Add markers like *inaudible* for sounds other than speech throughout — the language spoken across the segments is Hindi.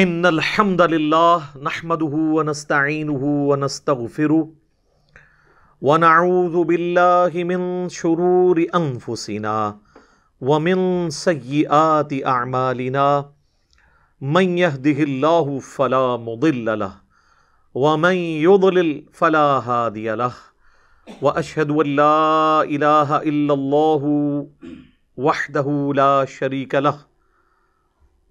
इन अलहमदल्ला नहमदहू वनस्तिन वनस्तफ़िर वनाउज़बिल्लिमिन शरूर अनफुसिना वमिन सयात आमालिना मैह दिहिल्लाहु फ़ला मुदिल्ल वमन युदलिल फ़ला हादियला व अशहदल्ला इलाह वहदहू ला शरीकला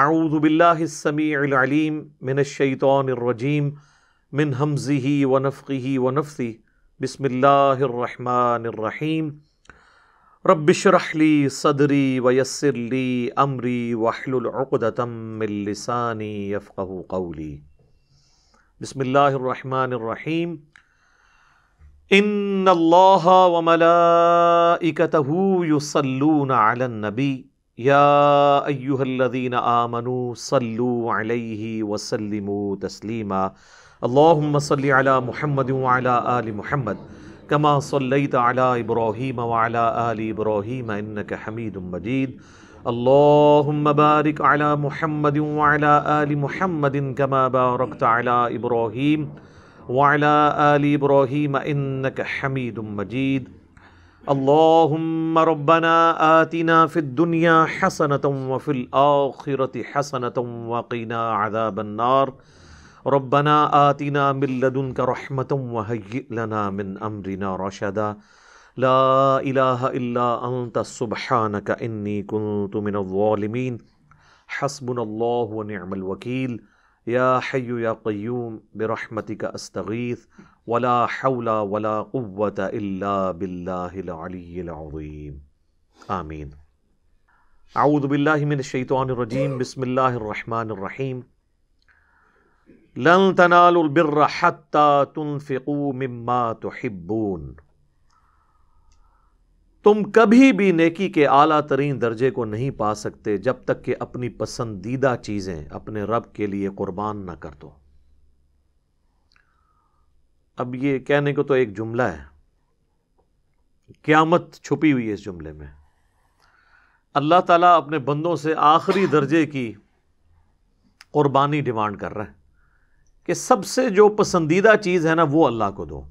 आऊज़बिल्लासमीम मिनशैतरजीम मिन हमज़ी वनफ़ी वनफ़ी बसमीम रबशरहली सदरी वयसरली अमरी वाहलतमिलसानी यफ़ू कौली बसमीम इन अल्लाह वमलाइकतहू युसलून आलनबी या अयुहल्लदीन आमनु सल्लु अलैहि वसल्लिमु तस्लीमा अल्लाहुम्म सल्लि अला मुहम्मद वअला आलि मुहम्मद कमा सल्लैत अला इब्राहीम वअला आलि इब्राहीम इन्नक हमीदुम मजीद अल्लाहुम्म बारिक अला मुहम्मद वअला आलि मुहम्मद कमा बारकत अला इब्राहीम वअला आलि इब्राहीम इन्नक हमीदुम मजीद اللهم ربنا آتنا في الدنيا حسنة وفي الآخرة حسنة وقنا عذاب النار ربنا آتنا من لدنك رحمة وهيئ لنا من أمرنا رشدا لا إله إلا أنت سبحانك إني كنت من الظالمين حسبنا الله ونعم الوكيل يا حي يا قيوم برحمتك استغيث ولا حول ولا قوه الا بالله العلي العظيم امين اعوذ بالله من الشيطان الرجيم بسم الله الرحمن الرحيم لن تنالوا البر حتى تنفقوا مما تحبون तुम कभी भी नेकी के आला तरीन दर्जे को नहीं पा सकते जब तक कि अपनी पसंदीदा चीज़ें अपने रब के लिए कुर्बान ना कर दो अब ये कहने को तो एक जुमला है क़्यामत छुपी हुई है इस जुमले में अल्लाह ताला अपने बंदों से आखिरी दर्जे की क़ुरबानी डिमांड कर रहा है कि सबसे जो पसंदीदा चीज़ है ना वो अल्लाह को दो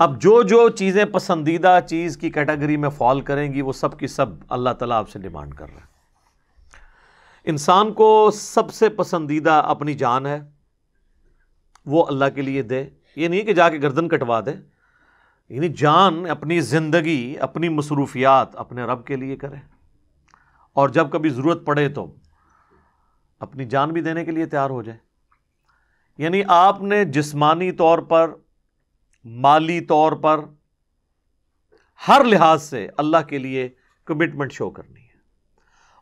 अब जो जो चीज़ें पसंदीदा चीज़ की कैटेगरी में फॉल करेंगी वो सब की सब अल्लाह तला आपसे डिमांड कर रहा है इंसान को सबसे पसंदीदा अपनी जान है वो अल्लाह के लिए दे ये नहीं कि जाके गर्दन कटवा दे यानी जान अपनी ज़िंदगी अपनी मसरूफियात अपने रब के लिए करे और जब कभी ज़रूरत पड़े तो अपनी जान भी देने के लिए तैयार हो जाए यानी आपने जिस्मानी तौर पर माली तौर पर हर लिहाज से अल्लाह के लिए कमिटमेंट शो करनी है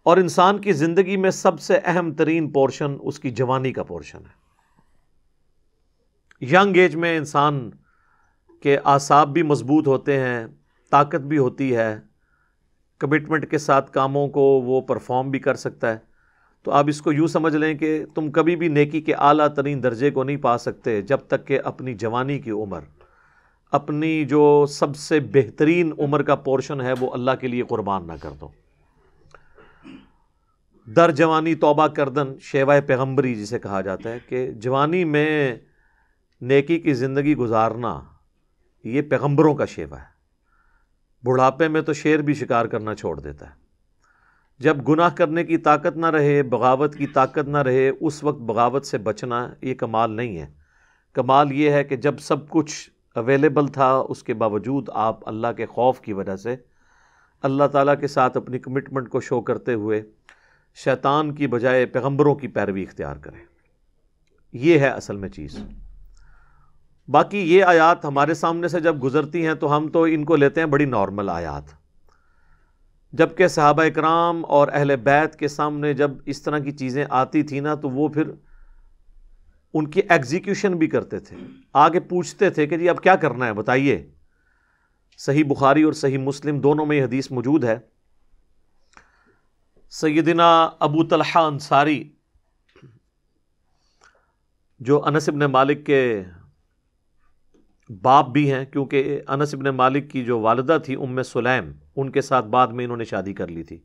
और इंसान की ज़िंदगी में सबसे अहम तरीन पोर्शन उसकी जवानी का पोर्शन है यंग एज में इंसान के आसाब भी मजबूत होते हैं ताकत भी होती है कमिटमेंट के साथ कामों को वो परफॉर्म भी कर सकता है तो आप इसको यूँ समझ लें कि तुम कभी भी नेकी के आला तरीन दर्जे को नहीं पा सकते जब तक कि अपनी जवानी की उम्र अपनी जो सबसे बेहतरीन उम्र का पोर्शन है वो अल्लाह के लिए कुर्बान ना कर दो दर जवानी तोबा करदन शेवा पैगम्बरी जिसे कहा जाता है कि जवानी में नेकी की ज़िंदगी गुजारना ये पैगम्बरों का शेवा है बुढ़ापे में तो शेर भी शिकार करना छोड़ देता है जब गुनाह करने की ताकत ना रहे बगावत की ताकत ना रहे उस वक्त बगावत से बचना ये कमाल नहीं है कमाल ये है कि जब सब कुछ अवेलेबल था उसके बावजूद आप अल्लाह के खौफ की वजह से अल्लाह ताला के साथ अपनी कमिटमेंट को शो करते हुए शैतान की बजाय पैगंबरों की पैरवी इख्तियार करें यह है असल में चीज़ बाकी ये आयात हमारे सामने से जब गुज़रती हैं तो हम तो इनको लेते हैं बड़ी नॉर्मल आयात जबकि सहाबा कराम और अहल बैत के सामने जब इस तरह की चीज़ें आती थी ना तो वो फिर उनकी एग्जीक्यूशन भी करते थे आगे पूछते थे कि जी अब क्या करना है बताइए सही बुखारी और सही मुस्लिम दोनों में यह हदीस मौजूद है सैदिना अबू तलहा अंसारी जो अनस इबन मालिक के बाप भी हैं क्योंकि अनस इबन मालिक की जो वालदा थी उम सुलैम उनके साथ बाद में इन्होंने शादी कर ली थी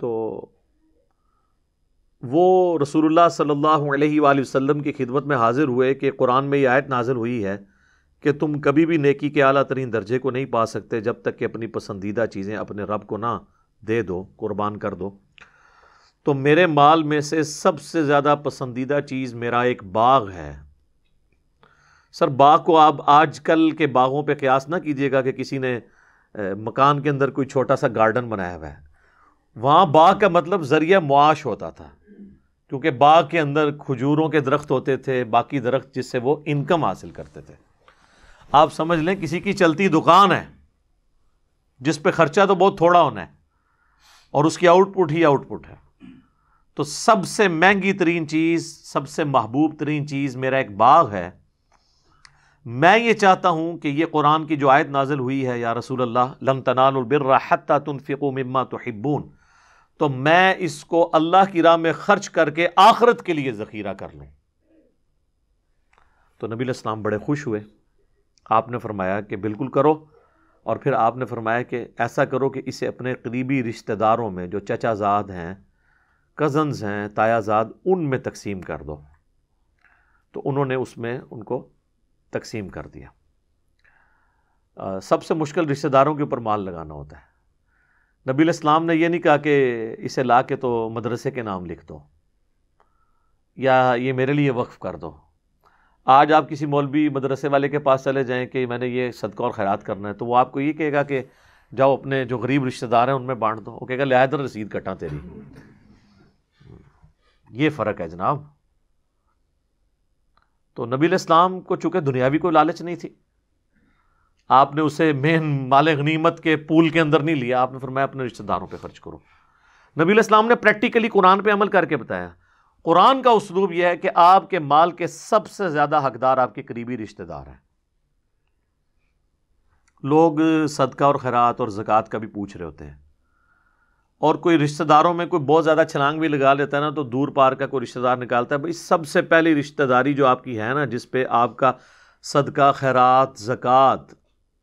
तो वो रसूलुल्लाह सल्लल्लाहु अलैहि वसल्लम की खिदमत में हाज़िर हुए कि कुरान में ये आयत नाजिल हुई है कि तुम कभी भी नेकी के अली तरीन दर्जे को नहीं पा सकते जब तक कि अपनी पसंदीदा चीज़ें अपने रब को ना दे दो कुर्बान कर दो तो मेरे माल में से सबसे ज़्यादा पसंदीदा चीज़ मेरा एक बाग है सर बाग को आप आज कल के बागों पर क्यास ना कीजिएगा कि किसी ने मकान के अंदर कोई छोटा सा गार्डन बनाया हुआ है वहाँ बाग का मतलब ज़रिया मुआश होता था क्योंकि बाग के अंदर खजूरों के दरख्त होते थे बाकी दरख्त जिससे वो इनकम हासिल करते थे आप समझ लें किसी की चलती दुकान है जिस पर खर्चा तो बहुत थोड़ा होना है और उसकी आउटपुट ही आउटपुट है तो सबसे महंगी तरीन चीज़ सबसे महबूब तरीन चीज़ मेरा एक बाग है मैं ये चाहता हूँ कि ये कुरान की जो आयत नाजिल हुई है या रसूल अल्लाह लम तनालबिरहत तुनफ़िको मम्मा तो हिब्बून तो मैं इसको अल्लाह की राह में खर्च करके आखरत के लिए ज़खीरा कर लूँ तो नबी इस्लाम बड़े खुश हुए आपने फरमाया कि बिल्कुल करो और फिर आपने फरमाया कि ऐसा करो कि इसे अपने करीबी रिश्तेदारों में जो चचाजाद हैं कज़न्स हैं तायाजाद उनमें तकसीम कर दो तो उन्होंने उसमें उनको तकसीम कर दिया सबसे मुश्किल रिश्तेदारों के ऊपर माल लगाना होता है नबी इस्लाम ने यह नहीं कहा कि इसे ला के तो मदरसे के नाम लिख दो या ये मेरे लिए वक्फ़ कर दो आज आप किसी मौलवी मदरसे वाले के पास चले जाएँ कि मैंने ये सदका और खैरात करना है तो वो आपको ये कहेगा कि जाओ अपने जो गरीब रिश्तेदार हैं उनमें बांट दो वो कहेगा लिहाजा रसीद कटा तेरी ये फ़र्क है जनाब तो नबी इस्लाम को चूँकि दुनियावी कोई लालच नहीं थी आपने उसे मेन माल गनीमत के पुल के अंदर नहीं लिया आपने फिर मैं अपने रिश्तेदारों पर खर्च करूँ नबी इस्लाम ने प्रैक्टिकली कुरान पर अमल करके बताया कुरान का उसलूब यह है कि आपके माल के सबसे ज़्यादा हकदार आपके करीबी रिश्तेदार हैं लोग सदका और खैरात और जक़ात का भी पूछ रहे होते हैं और कोई रिश्तेदारों में कोई बहुत ज़्यादा छलांग भी लगा लेता है ना तो दूर पार का कोई रिश्तेदार निकालता है भाई सबसे पहली रिश्तेदारी जो आपकी है ना जिस पे आपका सदका खैरात जक़ात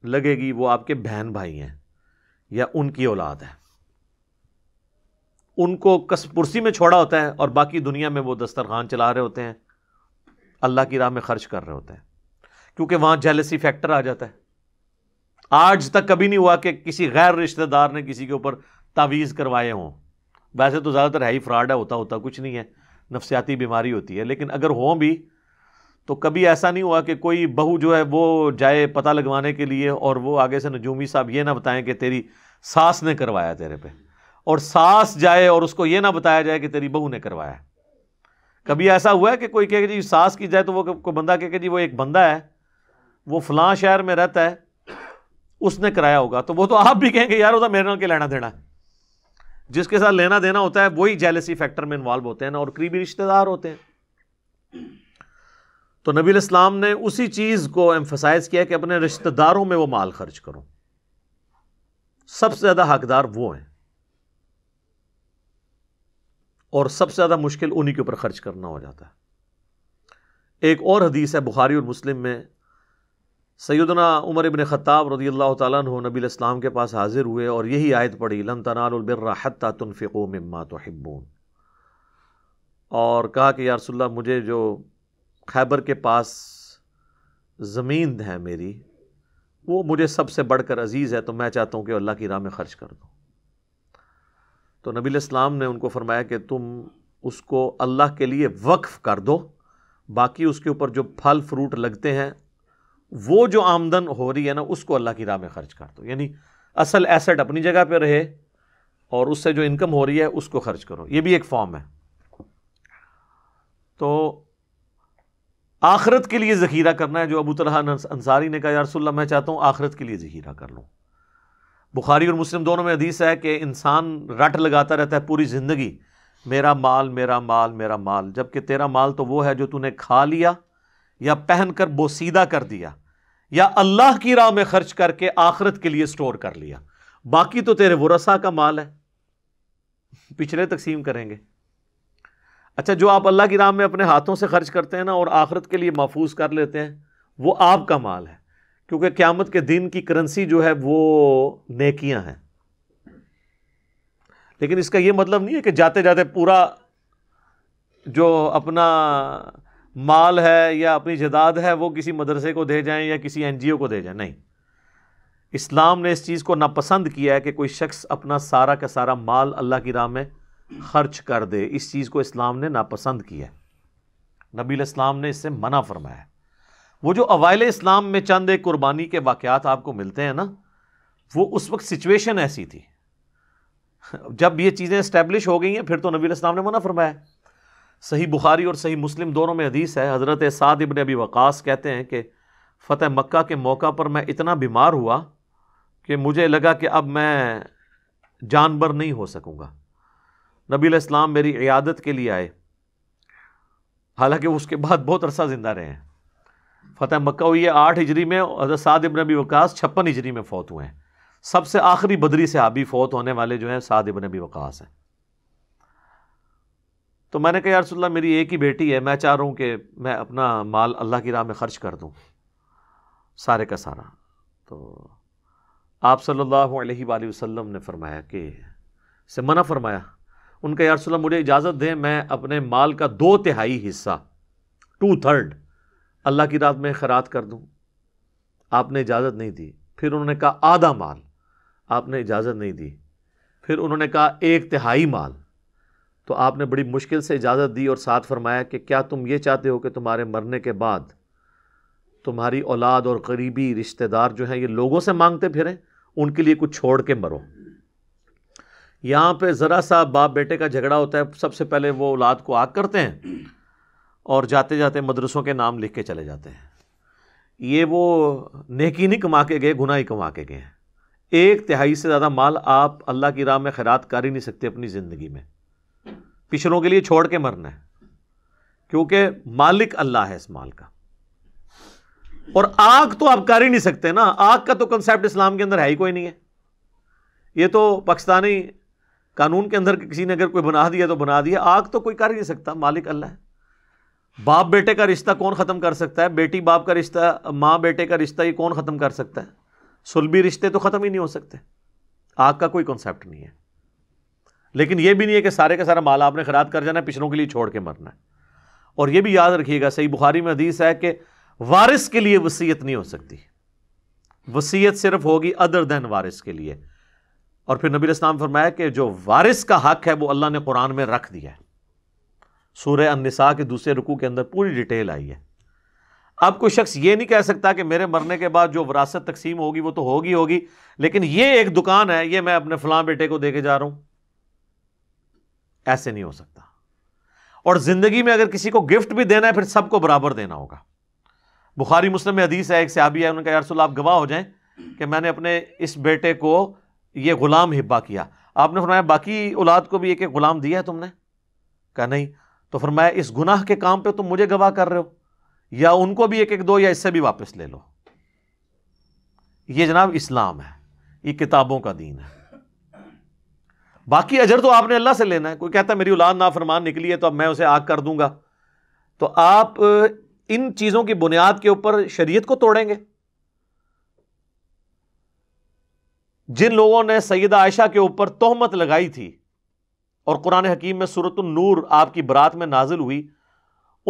लगेगी वो आपके बहन भाई हैं या उनकी औलाद है उनको पुरसी में छोड़ा होता है और बाकी दुनिया में वो दस्तरखान चला रहे होते हैं अल्लाह की राह में खर्च कर रहे होते हैं क्योंकि वहां जेलसी फैक्टर आ जाता है आज तक कभी नहीं हुआ कि किसी गैर रिश्तेदार ने किसी के ऊपर तावीज़ करवाए हों वैसे तो ज़्यादातर है ही फ्रॉड है होता होता कुछ नहीं है नफसियाती बीमारी होती है लेकिन अगर हों भी तो कभी ऐसा नहीं हुआ कि कोई बहू जो है वो जाए पता लगवाने के लिए और वो आगे से नजूमी साहब ये ना बताएं कि तेरी सास ने करवाया तेरे पे और सास जाए और उसको ये ना बताया जाए कि तेरी बहू ने करवाया कभी ऐसा हुआ है कि कोई कहे जी सास की जाए तो वो कोई बंदा कहे जी वो एक बंदा है वो फलां शहर में रहता है उसने कराया होगा तो वो तो आप भी कहेंगे यार होता तो मेरे नाल के लेना देना है जिसके साथ लेना देना होता है वही जेलसी फैक्टर में इन्वॉल्व होते हैं ना और करीबी रिश्तेदार होते हैं तो नबी इस्लाम ने उसी चीज़ को एम्फोसाइज किया कि अपने रिश्तेदारों में वो माल खर्च करो सबसे ज़्यादा हकदार वो हैं और सबसे ज़्यादा मुश्किल उन्हीं के ऊपर खर्च करना हो जाता है एक और हदीस है बुखारी और मुस्लिम में सैदना उमर इबन ख़ताब रदी अल्लाह तु नबी इस्लाम के पास हाजिर हुए और यही आयत पढ़ी लन तनालबिरहत्ता तुनफ़िको मम्मा तो हिब्बून और कहा कि यारसोल्ला मुझे जो खैबर के पास ज़मीन है मेरी वो मुझे सबसे बढ़कर अजीज़ है तो मैं चाहता हूँ कि अल्लाह की राह में ख़र्च कर दूँ तो नबी इस्लाम ने उनको फरमाया कि तुम उसको अल्लाह के लिए वक्फ़ कर दो बाकी उसके ऊपर जो फल फ्रूट लगते हैं वो जो आमदन हो रही है ना उसको अल्लाह की राह में ख़र्च कर दो यानी असल एसेट अपनी जगह पे रहे और उससे जो इनकम हो रही है उसको ख़र्च करो ये भी एक फॉर्म है तो आखरत के लिए ज़खीरा करना है जो अबू तलहा अंसारी ने कहा यारसोल्ला मैं चाहता हूँ आखरत के लिए ज़खीरा कर लूँ बुखारी और मुस्लिम दोनों में हदीस है कि इंसान रट लगाता रहता है पूरी ज़िंदगी मेरा माल मेरा माल मेरा माल जबकि तेरा माल तो वो है जो तूने खा लिया या पहन कर बोसीदा कर दिया या अल्लाह की राह में खर्च करके आखरत के लिए स्टोर कर लिया बाकी तो तेरे वसा का माल है पिछले तकसीम करेंगे अच्छा जो आप अल्लाह की राम में अपने हाथों से खर्च करते हैं ना और आखरत के लिए महफूज कर लेते हैं वो आपका माल है क्योंकि क़्यामत के दिन की करेंसी जो है वो नकियाँ हैं लेकिन इसका यह मतलब नहीं है कि जाते जाते पूरा जो अपना माल है या अपनी जदाद है वो किसी मदरसे को दे जाएं या किसी एन जी ओ को दे जाएं नहीं इस्लाम ने इस चीज़ को नापसंद किया है कि कोई शख्स अपना सारा का सारा माल अल्लाह की राह में खर्च कर दे इस चीज़ को इस्लाम ने नापसंद किया नबी इस्लाम ने इससे मना फरमाया वो जो अवैल इस्लाम में चंद एक कुर्बानी के वाक़ात आपको मिलते हैं ना वो उस वक्त सिचुएशन ऐसी थी जब ये चीज़ें इस्टेब्लिश हो गई हैं फिर तो नबी इस्लाम ने मना फरमाया सही बुखारी और सही मुस्लिम दोनों में हदीस है हज़रत साद इबन अबी वक़ास कहते हैं कि फ़तेह मक्का के मौका पर मैं इतना बीमार हुआ कि मुझे लगा कि अब मैं जानवर नहीं हो सकूँगा नबी इस्लाम मेरी इयादत के लिए आए हालांकि उसके बाद बहुत अरसा ज़िंदा रहे हैं फतेह मक्का हुई है आठ हिजरी में और साद इबन नबी वकास छप्पन हिजरी में फ़ौत हुए हैं सबसे आखिरी बदरी से सहाबी फ़ौत होने वाले जो हैं साद इबन नबी वकास हैं तो मैंने कहा यारसोल्ला मेरी एक ही बेटी है मैं चाह रहा हूँ कि मैं अपना माल अल्लाह की राह में ख़र्च कर दूँ सारे का सारा तो आप सल्लल्लाहु अलैहि वसल्लम ने फरमाया कि से मना फरमाया उनका यारसोल्ला मुझे इजाज़त दें मैं अपने माल का दो तिहाई हिस्सा टू थर्ड अल्लाह की रात में खरात कर दूँ आपने इजाज़त नहीं दी फिर उन्होंने कहा आधा माल आपने इजाज़त नहीं दी फिर उन्होंने कहा एक तिहाई माल तो आपने बड़ी मुश्किल से इजाज़त दी और साथ फरमाया कि क्या तुम ये चाहते हो कि तुम्हारे मरने के बाद तुम्हारी औलाद और करीबी रिश्तेदार जो हैं ये लोगों से मांगते फिरें उनके लिए कुछ छोड़ के मरो यहाँ पे ज़रा सा बाप बेटे का झगड़ा होता है सबसे पहले वो औलाद को आग करते हैं और जाते जाते मदरसों के नाम लिख के चले जाते हैं ये वो नेकी नहीं कमा के गए गुनाही कमा के गए हैं एक तिहाई से ज़्यादा माल आप अल्लाह की राह में खैरात कर ही नहीं सकते अपनी ज़िंदगी में पिछड़ों के लिए छोड़ के मरना है क्योंकि मालिक अल्लाह है इस माल का और आग तो आप कर ही नहीं सकते ना आग का तो कंसेप्ट इस्लाम के अंदर है ही कोई नहीं है ये तो पाकिस्तानी कानून के अंदर किसी ने अगर कोई बना दिया तो बना दिया आग तो कोई कर नहीं सकता मालिक अल्लाह है बाप बेटे का रिश्ता कौन ख़त्म कर सकता है बेटी बाप का रिश्ता माँ बेटे का रिश्ता ये कौन ख़त्म कर सकता है सुलभी रिश्ते तो ख़त्म ही नहीं हो सकते आग का कोई कॉन्सेप्ट नहीं है लेकिन ये भी नहीं है कि सारे का सारा माल आपने खराब कर जाना है पिछड़ों के लिए छोड़ के मरना है और ये भी याद रखिएगा सही बुखारी में हदीस है कि वारिस के लिए वसीयत नहीं हो सकती वसीयत सिर्फ होगी अदर देन वारिस के लिए और फिर नबी इस्लाम फरमाया कि जो वारिस का हक है वो अल्लाह ने कुरान में रख दिया है सूर्य अनसा के दूसरे रुकू के अंदर पूरी डिटेल आई है अब कोई शख्स ये नहीं कह सकता कि मेरे मरने के बाद जो वरासत तकसीम होगी वो तो होगी होगी लेकिन ये एक दुकान है ये मैं अपने फलां बेटे को देके जा रहा हूं ऐसे नहीं हो सकता और ज़िंदगी में अगर किसी को गिफ्ट भी देना है फिर सबको बराबर देना होगा बुखारी मुस्लिम में हदीस है एक सहाबी है उन्होंने कहा आप गवाह हो जाए कि मैंने अपने इस बेटे को ये ग़ुलाम हिब्बा किया आपने फरमाया बाकी औलाद को भी एक एक ग़ुलाम दिया है तुमने कहा नहीं तो फरमाया इस गुनाह के काम पे तुम मुझे गवाह कर रहे हो या उनको भी एक एक दो या इससे भी वापस ले लो ये जनाब इस्लाम है ये किताबों का दीन है बाकी अजर तो आपने अल्लाह से लेना है कोई कहता है मेरी औलाद ना फरमान निकली है तो अब मैं उसे आग कर दूंगा तो आप इन चीज़ों की बुनियाद के ऊपर शरीयत को तोड़ेंगे जिन लोगों ने सैदा आयशा के ऊपर तोहमत लगाई थी और कुरान हकीम में सूरत नूर आपकी बरात में नाजिल हुई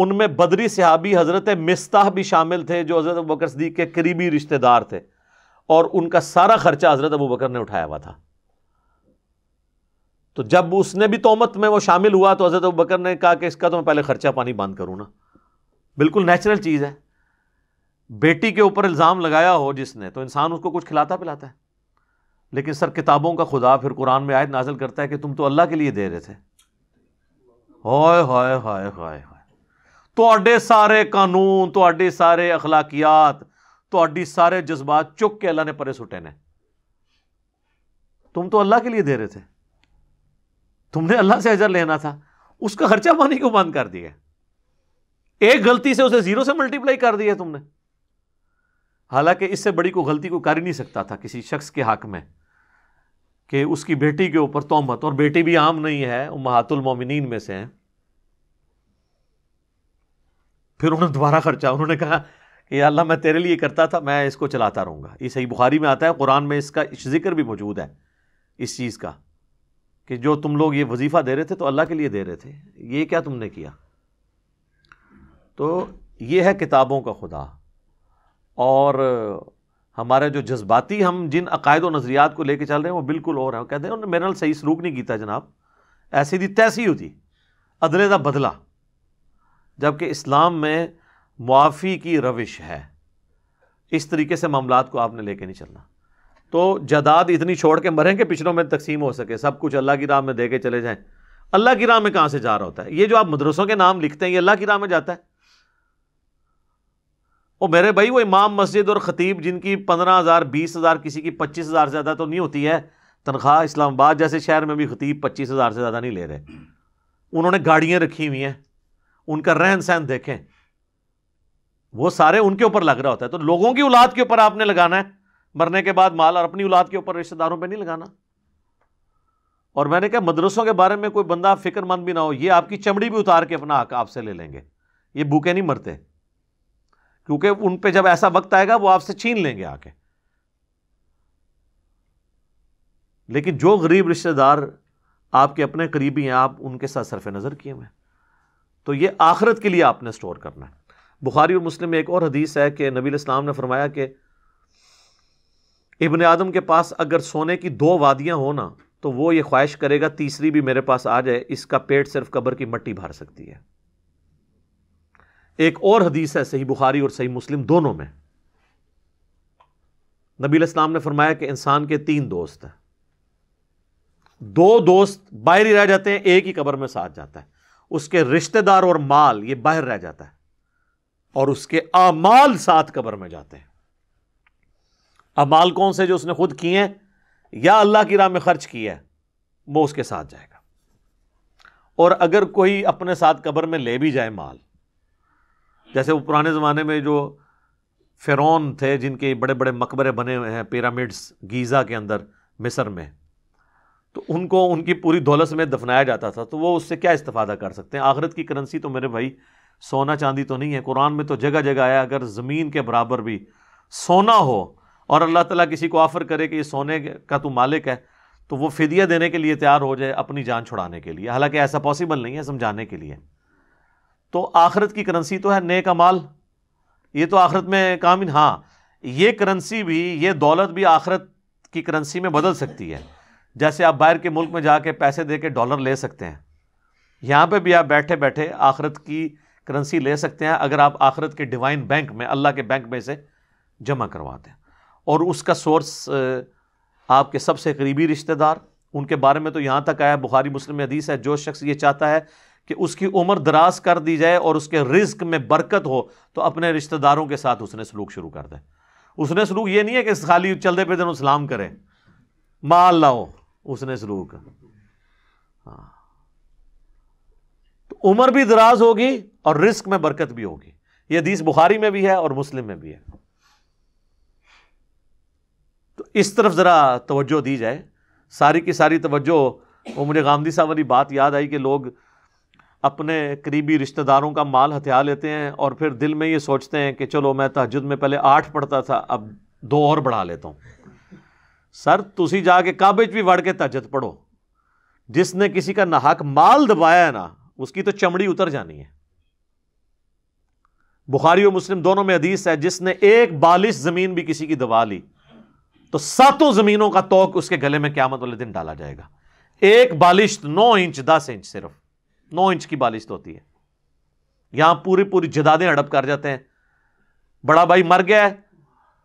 उनमें बदरी सिहाबी हज़रत मिस्ताह भी शामिल थे जो हज़रत अबू बकर सदीक के करीबी रिश्तेदार थे और उनका सारा खर्चा हज़रत अबू बकर ने उठाया हुआ था तो जब उसने भी तोहमत में वो शामिल हुआ तो हज़रत अबू बकर ने कहा कि इसका तो मैं पहले खर्चा पानी बंद करूँ ना बिल्कुल नेचुरल चीज़ है बेटी के ऊपर इल्ज़ाम लगाया हो जिसने तो इंसान उसको कुछ खिलाता पिलाता है लेकिन सर किताबों का खुदा फिर कुरान में आयत नाजिल करता है कि तुम तो अल्लाह के लिए दे रहे थे हाय हाय हाय हाय हाय ਤੁਹਾਡੇ ਸਾਰੇ ਕਾਨੂੰਨ ਤੁਹਾਡੇ ਸਾਰੇ اخلاقیات ਤੁਹਾਡੀ ਸਾਰੇ ਜਜ਼ਬਾਤ ਚੁੱਕ ਕੇ ਅੱਲਾ ਨੇ ਪਰੇ ਸੁੱਟੇ ਨੇ तुम तो अल्लाह के लिए दे रहे थे तुमने अल्लाह से अजर लेना था उसका खर्चा पानी को बंद कर दिया एक गलती से उसे जीरो से मल्टीप्लाई कर दिया तुमने हालांकि इससे बड़ी को गलती को कर ही नहीं सकता था किसी शख्स के हक में कि उसकी बेटी के ऊपर तोहमत और बेटी भी आम नहीं है महातुल मोमिन में से हैं फिर उन्होंने दोबारा खर्चा उन्होंने कहा कि अल्लाह मैं तेरे लिए करता था मैं इसको चलाता रहूँगा ये सही बुखारी में आता है कुरान में इसका जिक्र भी मौजूद है इस चीज़ का कि जो तुम लोग ये वजीफ़ा दे रहे थे तो अल्लाह के लिए दे रहे थे ये क्या तुमने किया तो ये है किताबों का खुदा और हमारे जो जज्बाती हम जिन अकायद व नज़रियात को लेके चल रहे हैं वो बिल्कुल और हैं कहते हैं उन्होंने मेरे सही सलूक नहीं किया जनाब ऐसी दी तैसी होती अदले का बदला जबकि इस्लाम में मुआफ़ी की रविश है इस तरीके से मामला को आपने लेके नहीं चलना तो जदाद इतनी छोड़ के मरें कि पिछड़ों में तकसीम हो सके सब कुछ अल्लाह की राह में दे के चले जाएँ अल्लाह की राह में कहाँ से जा रहा होता है ये जो आप मदरसों के नाम लिखते हैं ये अल्लाह की राह में जाता है और मेरे भाई वो इमाम मस्जिद और ख़तीब जिनकी पंद्रह हज़ार बीस हज़ार किसी की पच्चीस हज़ार से ज़्यादा तो नहीं होती है तनख्वाह इस्लामाबाद जैसे शहर में भी ख़तीब पच्चीस हज़ार से ज़्यादा नहीं ले रहे उन्होंने गाड़ियाँ रखी हुई हैं उनका रहन सहन देखें वो सारे उनके ऊपर लग रहा होता है तो लोगों की औलाद के ऊपर आपने लगाना है मरने के बाद माल और अपनी औलाद के ऊपर रिश्तेदारों पर नहीं लगाना और मैंने कहा मदरसों के बारे में कोई बंदा फिक्रमंद भी ना हो ये आपकी चमड़ी भी उतार के अपना हक आपसे ले लेंगे ये भूखे नहीं मरते क्योंकि उन पे जब ऐसा वक्त आएगा वो आपसे छीन लेंगे आके लेकिन जो गरीब रिश्तेदार आपके अपने करीबी हैं आप उनके साथ सरफ नज़र किए हुए तो ये आखरत के लिए आपने स्टोर करना है बुखारी और मुस्लिम में एक और हदीस है कि नबी इस्लाम ने फरमाया कि इबन आदम के पास अगर सोने की दो वादियां हो ना तो वो ये ख्वाहिश करेगा तीसरी भी मेरे पास आ जाए इसका पेट सिर्फ कब्र की मट्टी भर सकती है एक और हदीस है सही बुखारी और सही मुस्लिम दोनों में नबी इस्लाम ने फरमाया कि इंसान के तीन दोस्त हैं दो दोस्त बाहर ही रह जाते हैं एक ही कब्र में साथ जाता है उसके रिश्तेदार और माल ये बाहर रह जाता है और उसके अमाल साथ कब्र में जाते हैं अमाल कौन से जो उसने खुद किए हैं या अल्लाह की राह में खर्च किया है वो उसके साथ जाएगा और अगर कोई अपने साथ कब्र में ले भी जाए माल जैसे वो पुराने ज़माने में जो फ़िरौन थे जिनके बड़े बड़े मकबरे बने हुए हैं पिरामिड्स गीज़ा के अंदर मिस्र में तो उनको उनकी पूरी दौलत में दफनाया जाता था तो वो उससे क्या इस्ता कर सकते हैं आखिरत की करेंसी तो मेरे भाई सोना चांदी तो नहीं है कुरान में तो जगह जगह आया अगर ज़मीन के बराबर भी सोना हो और अल्लाह ताला किसी को ऑफ़र करे कि ये सोने का तू मालिक है तो वो फिदिया देने के लिए तैयार हो जाए अपनी जान छुड़ाने के लिए हालांकि ऐसा पॉसिबल नहीं है समझाने के लिए तो आखरत की करेंसी तो है नए का माल ये तो आखरत में काम हाँ ये करेंसी भी ये दौलत भी आखरत की करेंसी में बदल सकती है जैसे आप बाहर के मुल्क में जाके पैसे दे के डॉलर ले सकते हैं यहाँ पे भी आप बैठे बैठे आखरत की करेंसी ले सकते हैं अगर आप आखरत के डिवाइन बैंक में अल्लाह के बैंक में से जमा करवाते हैं और उसका सोर्स आपके सबसे करीबी रिश्तेदार उनके बारे में तो यहाँ तक आया बुखारी मुस्लिम हदीस है जो शख्स ये चाहता है कि उसकी उम्र दराज कर दी जाए और उसके रिस्क में बरकत हो तो अपने रिश्तेदारों के साथ उसने सलूक शुरू कर दे उसने सलूक ये नहीं है कि खाली चलते पे दिन सलाम करें माल लाओ उसने सलूक हाँ। तो उम्र भी दराज होगी और रिस्क में बरकत भी होगी यह हदीस बुखारी में भी है और मुस्लिम में भी है तो इस तरफ ज़रा तवज्जो दी जाए सारी की सारी तवज्जो वो मुझे गांधी साहब वाली बात याद आई कि लोग अपने करीबी रिश्तेदारों का माल हथियार लेते हैं और फिर दिल में ये सोचते हैं कि चलो मैं तहजद में पहले आठ पढ़ता था अब दो और बढ़ा लेता हूँ सर तुम जाके काबिज भी बढ़ के तहजद पढ़ो जिसने किसी का नाहक माल दबाया है ना उसकी तो चमड़ी उतर जानी है बुखारी और मुस्लिम दोनों में अधीस है जिसने एक बालिश जमीन भी किसी की दबा ली तो सातों जमीनों का तोक उसके गले में क्यामत वाले दिन डाला जाएगा एक बालिश नौ इंच दस इंच सिर्फ नौ इंच की बालिश तो होती है यहां पूरी पूरी जदादे हड़प कर जाते हैं बड़ा भाई मर गया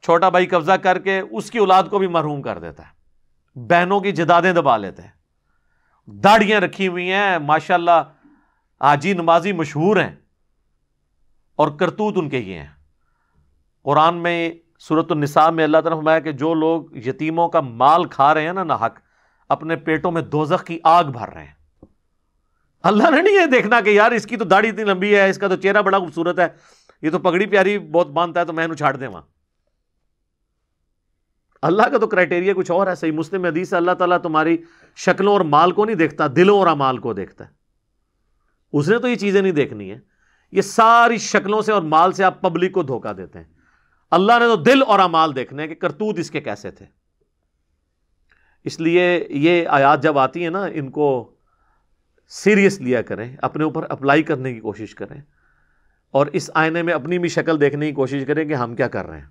छोटा भाई कब्जा करके उसकी औलाद को भी मरहूम कर देता है बहनों की जदादें दबा लेते हैं दाढ़ियां रखी हुई हैं माशाला आजी नमाजी मशहूर हैं और करतूत उनके ये हैं कुरान में सूरत निसाब में अल्लाह तरफ फरमाया कि जो लोग यतीमों का माल खा रहे हैं ना नाहक अपने पेटों में दोजख की आग भर रहे हैं अल्लाह ने नहीं ये देखना कि यार इसकी तो दाढ़ी इतनी लंबी है इसका तो चेहरा बड़ा खूबसूरत है ये तो पगड़ी प्यारी बहुत बांधता है तो मैं इन्हें छाड़ देवा अल्लाह का तो क्राइटेरिया कुछ और है सही मुस्लिम हदीस अल्लाह ताला तुम्हारी शक्लों और माल को नहीं देखता दिलों और अमाल को देखता है उसने तो ये चीज़ें नहीं देखनी है ये सारी शक्लों से और माल से आप पब्लिक को धोखा देते हैं अल्लाह ने तो दिल और अमाल देखने हैं कि करतूत इसके कैसे थे इसलिए ये आयात जब आती है ना इनको सीरियस लिया करें अपने ऊपर अप्लाई करने की कोशिश करें और इस आईने में अपनी भी शक्ल देखने की कोशिश करें कि हम क्या कर रहे हैं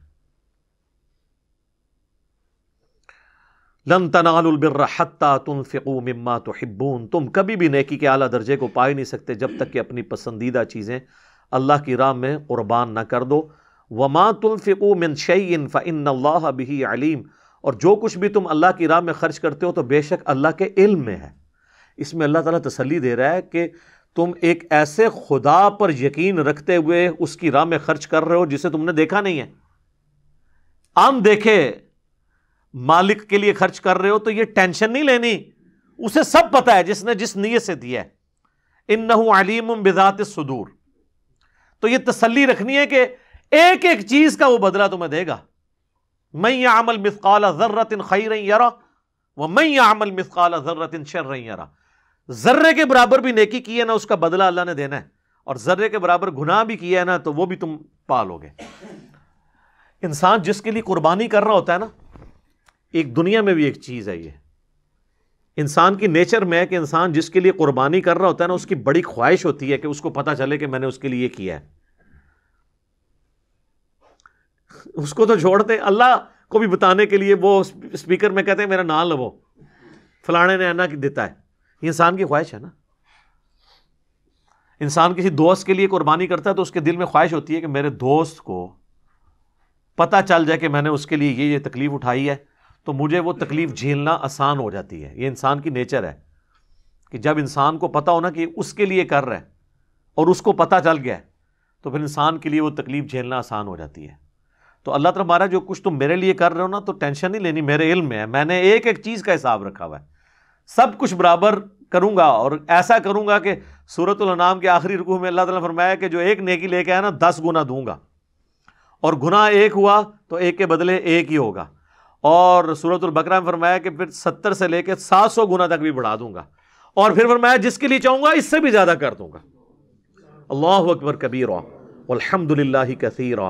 लन तनालबिर्रहत्ता तुम फ़िकू मम्मा तो हिब्बून तुम कभी भी नेकी के आला दर्जे को पा ही नहीं सकते जब तक कि अपनी पसंदीदा चीज़ें अल्लाह की राह में क़ुरबान ना कर दो वमा तुम फ़िकू मिन शैन फ़िन अल्लाह अलीम और जो कुछ भी तुम अल्लाह की राह में ख़र्च करते हो तो बेशक अल्लाह के इल्म में है इसमें अल्लाह ताला तसल्ली दे रहा है कि तुम एक ऐसे खुदा पर यकीन रखते हुए उसकी राह में खर्च कर रहे हो जिसे तुमने देखा नहीं है आम देखे मालिक के लिए खर्च कर रहे हो तो ये टेंशन नहीं लेनी उसे सब पता है जिसने जिस नीयत से दिया है इन नलीम बिजात सदूर तो ये तसल्ली रखनी है कि एक एक चीज का वो बदला तुम्हें देगा मैं या अमल मिसकाल जर्रतिन खैर यरा वह मैं या अमल मिसकाल जर्रतिन शर यरा जर्रे के बराबर भी नेकी की है ना उसका बदला अल्लाह ने देना है और जर्रे के बराबर गुनाह भी किया है ना तो वो भी तुम पालोगे इंसान जिसके लिए कुर्बानी कर रहा होता है ना एक दुनिया में भी एक चीज़ है ये इंसान की नेचर में है कि इंसान जिसके लिए कुर्बानी कर रहा होता है ना उसकी बड़ी ख्वाहिश होती है कि उसको पता चले कि मैंने उसके लिए किया है उसको तो छोड़ते अल्लाह को भी बताने के लिए वो स्पीकर में कहते हैं मेरा नाम लो फलाने ने आना देता है इंसान की ख्वाहिश है ना इंसान किसी दोस्त के लिए कुर्बानी करता है तो उसके दिल में ख्वाहिश होती है कि मेरे दोस्त को पता चल जाए कि मैंने उसके लिए ये ये तकलीफ़ उठाई है तो मुझे वो तकलीफ़ झेलना आसान हो जाती है ये इंसान की नेचर है कि जब इंसान को पता हो ना कि उसके लिए कर रहे है और उसको पता चल गया है तो फिर इंसान के लिए वो तकलीफ़ झेलना आसान हो जाती है तो अल्लाह तबारा जो कुछ तुम मेरे लिए कर रहे हो ना तो टेंशन नहीं लेनी मेरे इल्म में है मैंने एक एक चीज़ का हिसाब रखा हुआ है सब कुछ बराबर करूंगा और ऐसा करूंगा कि सूरत नाम के आखिरी रुकू में अल्लाह तरमाया कि जो एक नेकी लेके आया ना दस गुना दूंगा और गुना एक हुआ तो एक के बदले एक ही होगा और सूरतुलबकरा में फरमाया कि फिर सत्तर से लेकर सात सौ गुना तक भी बढ़ा दूंगा और फिर फरमाया जिसके लिए चाहूंगा इससे भी ज़्यादा कर दूंगा अल्लाह अकबर कबीर अलहमदिल्ला कसर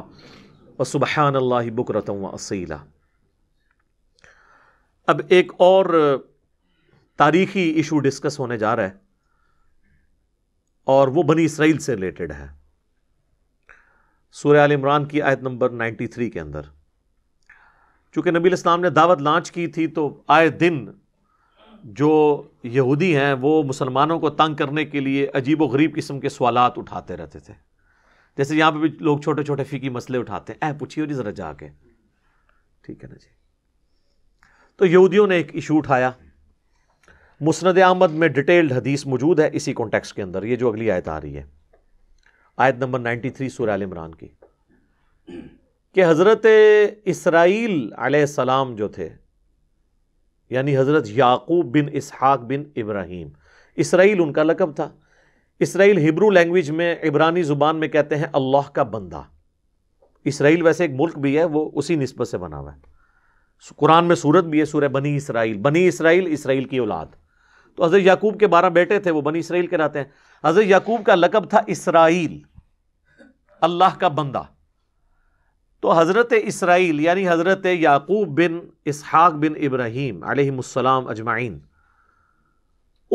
व सुबहान अल्लाह बकरत अब एक और तारीखी इशू डिस्कस होने जा रहा है और वो बनी इसराइल से रिलेटेड है सूर्य इमरान की आयत नंबर 93 के अंदर चूँकि नबी इस्लाम ने दावत लॉन्च की थी तो आए दिन जो यहूदी हैं वो मुसलमानों को तंग करने के लिए अजीब व गरीब किस्म के सवाल उठाते रहते थे जैसे यहाँ पे भी लोग छोटे छोटे फ़ीकी मसले उठाते हैं ऐ पूछिए जी ज़रा जाके ठीक है ना जी तो यहूदियों ने एक इशू उठाया मुस्ंद अहमद में डिटेल्ड हदीस मौजूद है इसी कॉन्टेक्स के अंदर ये जो अगली आयत आ रही है आयत नंबर 93 थ्री सूर्य इमरान की कि हज़रत इसराइल सलाम जो थे यानी हज़रत याकूब बिन इसहाक बिन इब्राहिम इसराइल उनका लकब था इसराइल हिब्रू लैंग्वेज में इब्रानी ज़ुबान में कहते हैं अल्लाह का बंदा इसराइल वैसे एक मुल्क भी है वो उसी नस्बत से बना हुआ है कुरान में सूरत भी है सूर बनी इसराइल बनी इसराइल इसराइल की औलाद तो हज़रत याकूब के बारह बेटे थे वो बनी इसराइल के रहते हैं हज़रत याकूब का लकब था इसराइल अल्लाह का बंदा तो हज़रत इसराइल यानी हज़रत याकूब बिन इसहाक बिन इब्राहिम आलम अजमाइन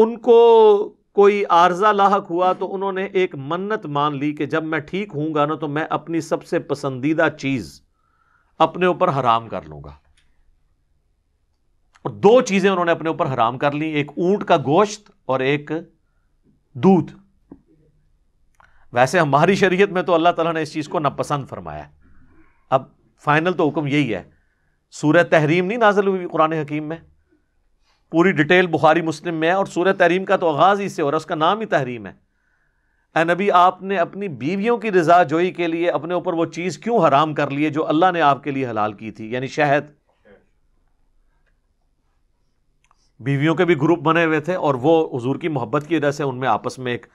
उनको कोई आर्जा लाक हुआ तो उन्होंने एक मन्नत मान ली कि जब मैं ठीक हूँगा ना तो मैं अपनी सबसे पसंदीदा चीज़ अपने ऊपर हराम कर लूँगा और दो चीजें उन्होंने अपने ऊपर हराम कर ली एक ऊंट का गोश्त और एक दूध वैसे हमारी शरीयत में तो अल्लाह ताला ने इस चीज़ को नापसंद फरमाया अब फाइनल तो हुक्म यही है सूरह तहरीम नहीं नाजल हुई कुरान हकीम में पूरी डिटेल बुखारी मुस्लिम में है और सूरह तहरीम का तो आगाज़ इससे हो रहा है उसका नाम ही तहरीम है ए नबी आपने अपनी बीवियों की रजा जोई के लिए अपने ऊपर वो चीज़ क्यों हराम कर ली है जो अल्लाह ने आपके लिए हलाल की थी यानी शहद बीवियों के भी ग्रुप बने हुए थे और वो हजूर की मोहब्बत की वजह से उनमें आपस में एक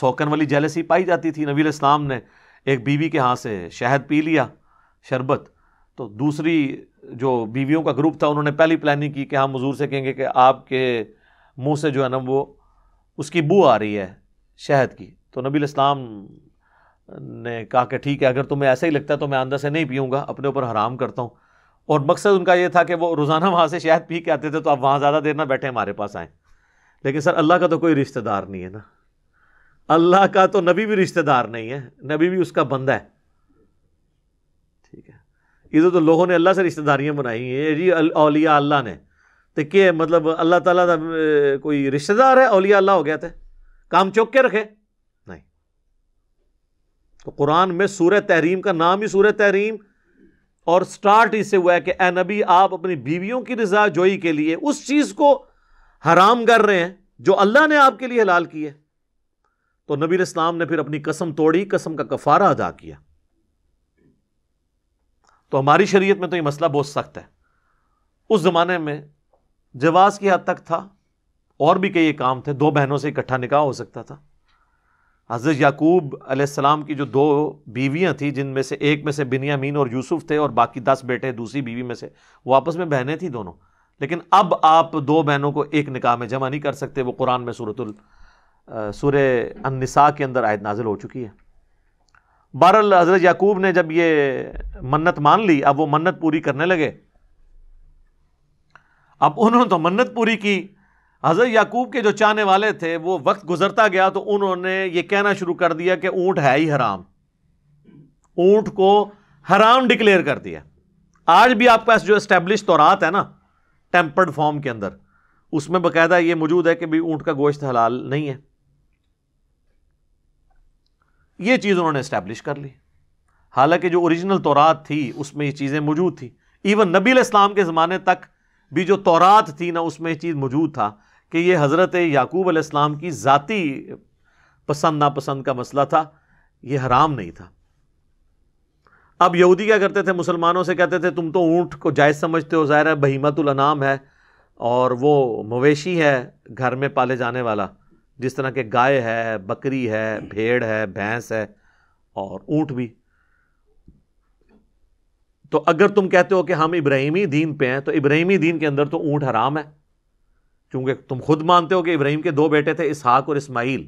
सौकन वाली जेलसी पाई जाती थी नबी इस्लाम ने एक बीवी के हाथ से शहद पी लिया शरबत तो दूसरी जो बीवियों का ग्रुप था उन्होंने पहली प्लानिंग की कि हम हजूर से कहेंगे कि आपके मुँह से जो है ना वो उसकी बू आ रही है शहद की तो नबी इस्लाम ने कहा कि ठीक है अगर तुम्हें ऐसा ही लगता है तो मैं अंदर से नहीं पीऊँगा अपने ऊपर हराम करता हूँ और मकसद उनका ये था कि वो रोज़ाना वहाँ से शायद पी के आते थे तो आप वहाँ ज़्यादा देर ना बैठे हमारे पास आएँ लेकिन सर अल्लाह का तो कोई रिश्तेदार नहीं है ना अल्लाह का तो नबी भी रिश्तेदार नहीं है नबी भी उसका बंदा है ठीक है इधर तो लोगों ने अल्लाह से रिश्तेदारियाँ बनाई हैं जी अलिया अल्लाह ने तो क्या मतलब अल्लाह ताला का कोई रिश्तेदार है अलिया अल्लाह हो गया थे तो? काम चौक के रखे नहीं तो कुरान में सूर्य तहरीम का नाम ही सूर्य तहरीम और स्टार्ट इससे हुआ है कि ए नबी आप अपनी बीवियों की रजा जोई के लिए उस चीज़ को हराम कर रहे हैं जो अल्लाह ने आपके लिए हलाल की है तो नबी इस्लाम ने फिर अपनी कसम तोड़ी कसम का कफारा अदा किया तो हमारी शरीयत में तो यह मसला बहुत सख्त है उस ज़माने में जवाज की हद तक था और भी कई काम थे दो बहनों से इकट्ठा निकाह हो सकता था हज़रत याकूब अलैहिस्सलाम की जो दो बीवियाँ थी जिनमें से एक में से बिनियामीन और यूसुफ थे और बाकी दस बेटे दूसरी बीवी में से वो आपस में बहनें थी दोनों लेकिन अब आप दो बहनों को एक निकाह में जमा नहीं कर सकते वो कुरान में सूरतुल सूर अनसा के अंदर आयत नाजिल हो चुकी है बहरल हज़रत याकूब ने जब ये मन्नत मान ली अब वो मन्नत पूरी करने लगे अब उन्होंने तो मन्नत पूरी की हज़रत याकूब के जो चाहने वाले थे वो वक्त गुजरता गया तो उन्होंने ये कहना शुरू कर दिया कि ऊँट है ही हराम ऊंट को हराम डिक्लेयर कर दिया आज भी आपके पास जो इस्टेब्लिश तोरात है ना टेम्पर्ड फॉर्म के अंदर उसमें बाकायदा ये मौजूद है कि भाई ऊंट का गोश्त हलाल नहीं है ये चीज़ उन्होंने इस्टेब्लिश कर ली हालांकि जो ओरिजिनल तोरात थी उसमें ये चीज़ें मौजूद थी इवन नबी इस्लाम के ज़माने तक भी जो तोरात थी ना उसमें ये चीज़ मौजूद था कि ये हज़रत याकूब अलैहिस्सलाम की ज़ाती पसंद नापसंद का मसला था ये हराम नहीं था अब यहूदी क्या करते थे मुसलमानों से कहते थे तुम तो ऊँट को जायज़ समझते हो ज़ाहिर है बहीमतुलनाम है और वो मवेशी है घर में पाले जाने वाला जिस तरह के गाय है बकरी है भेड़ है भैंस है और ऊँट भी तो अगर तुम कहते हो कि हम इब्राहिमी दीन पे हैं तो इब्राहिमी दीन के अंदर तो ऊँट हराम है क्योंकि तुम खुद मानते हो कि इब्राहिम के दो बेटे थे इसहाक और इस्माइल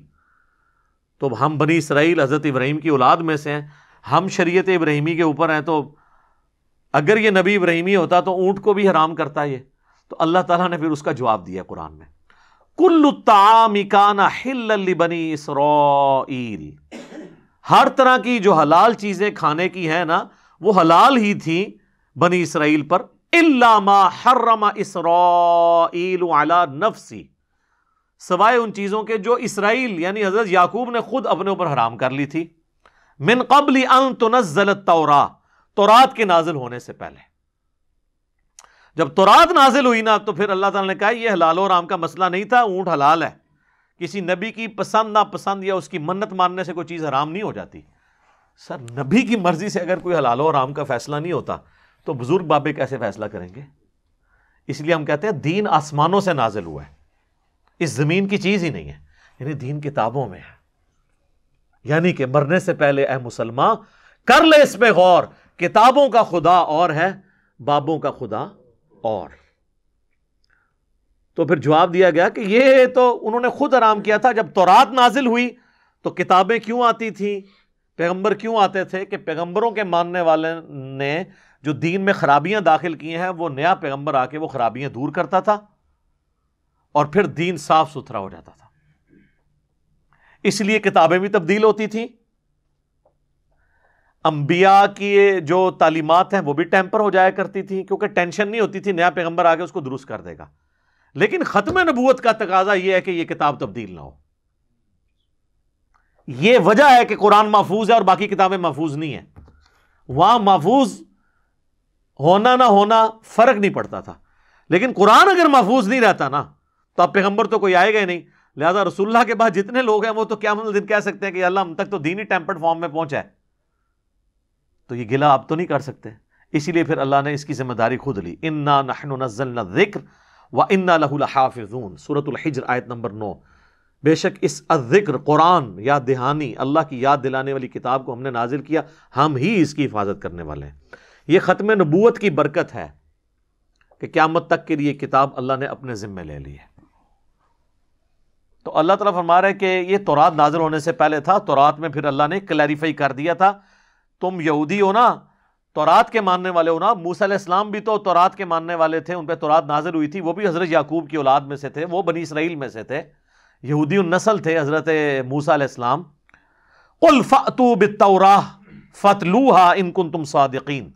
तो हम बनी इसराइल हज़रत इब्राहिम की औलाद में से हैं हम शरीयत इब्राहिमी के ऊपर हैं तो अगर ये नबी इब्राहिमी होता तो ऊंट को भी हराम करता ये तो अल्लाह ताला ने फिर उसका जवाब दिया कुरान में कुल्लु कुल्लुतामिकाना हिल बनी इसराइल हर तरह की जो हलाल चीज़ें खाने की हैं ना वो हलाल ही थी बनी इसराइल पर हर्रमा नफसी सवाए उन चीज़ों के जो इसराइल यानी हज़रत याकूब ने खुद अपने ऊपर हराम कर ली थी मिन कबल अन तनजल तौरा तोरात के नाजिल होने से पहले जब तोरात नाजिल हुई ना तो फिर अल्लाह ताला ने कहा यह हलाल और आम का मसला नहीं था ऊंट हलाल है किसी नबी की पसंद नापसंद या उसकी मन्नत मानने से कोई चीज़ हराम नहीं हो जाती सर नबी की मर्ज़ी से अगर कोई हलाल और आम का फैसला नहीं होता तो बुजुर्ग बाबे कैसे फैसला करेंगे इसलिए हम कहते हैं दीन आसमानों से नाजिल हुआ है इस ज़मीन की चीज़ ही नहीं है यानी दीन किताबों में है यानी कि मरने से पहले अह मुसलमान कर ले इस पर गौर किताबों का खुदा और है बाबों का खुदा और तो फिर जवाब दिया गया कि ये तो उन्होंने खुद आराम किया था जब तोरात नाजिल हुई तो किताबें क्यों आती थी पैगंबर क्यों आते थे कि पैगंबरों के मानने वाले ने जो दीन में खराबियां दाखिल किए हैं वो नया पैगंबर आके वो खराबियां दूर करता था और फिर दीन साफ सुथरा हो जाता था इसलिए किताबें भी तब्दील होती थी अंबिया की जो तालीमत हैं वो भी टेम्पर हो जाया करती थी क्योंकि टेंशन नहीं होती थी नया पैगंबर आके उसको दुरुस्त कर देगा लेकिन ख़त्म नबूत का तकाजा यह है कि यह किताब तब्दील ना हो यह वजह है कि कुरान महफूज है और बाकी किताबें महफूज नहीं है वहां महफूज होना ना होना फ़र्क नहीं पड़ता था लेकिन कुरान अगर महफूज नहीं रहता ना तो आप पैगंबर तो कोई आएगा ही नहीं लिहाजा रसुल्ला के बाद जितने लोग हैं वो तो क्या मतलब कह सकते हैं कि अल्लाह हम तक तो दीनी टेम्पर्ड फॉर्म में पहुंचा है तो ये गिला आप तो नहीं कर सकते इसीलिए फिर अल्लाह ने इसकी जिम्मेदारी खुद ली इन्ना नहनुनजल जिक्र व इन्ना लहाफिजून सूरतुल्हिजर आयत नंबर नौ बेशक इस अजिक्र कुरान या दहानी अल्लाह की याद दिलाने वाली किताब को हमने नाजिल किया हम ही इसकी हिफाजत करने वाले हैं ये ख़त्म नबूत की बरकत है कि क्या मत तक के लिए किताब अल्लाह ने अपने ज़िम्मे ले ली है तो अल्लाह ताला फरमा रहे कि ये तौरात नाजर होने से पहले था तौरात में फिर अल्लाह ने क्लैरिफाई कर दिया था तुम यहूदी हो ना तौरात के मानने वाले हो ना मूसा इस्लाम भी तो तौरात के मानने वाले थे उन पर तो तौरात नाजर हुई थी वो भी हज़रत याकूब की औलाद में से थे वो बनी इसराइल में से थे यहूदी नस्ल थे हज़रत मूसा इस्लाम उल्फ़ातू बितौरा फ़तलूहा इनकुन तुम सादकिन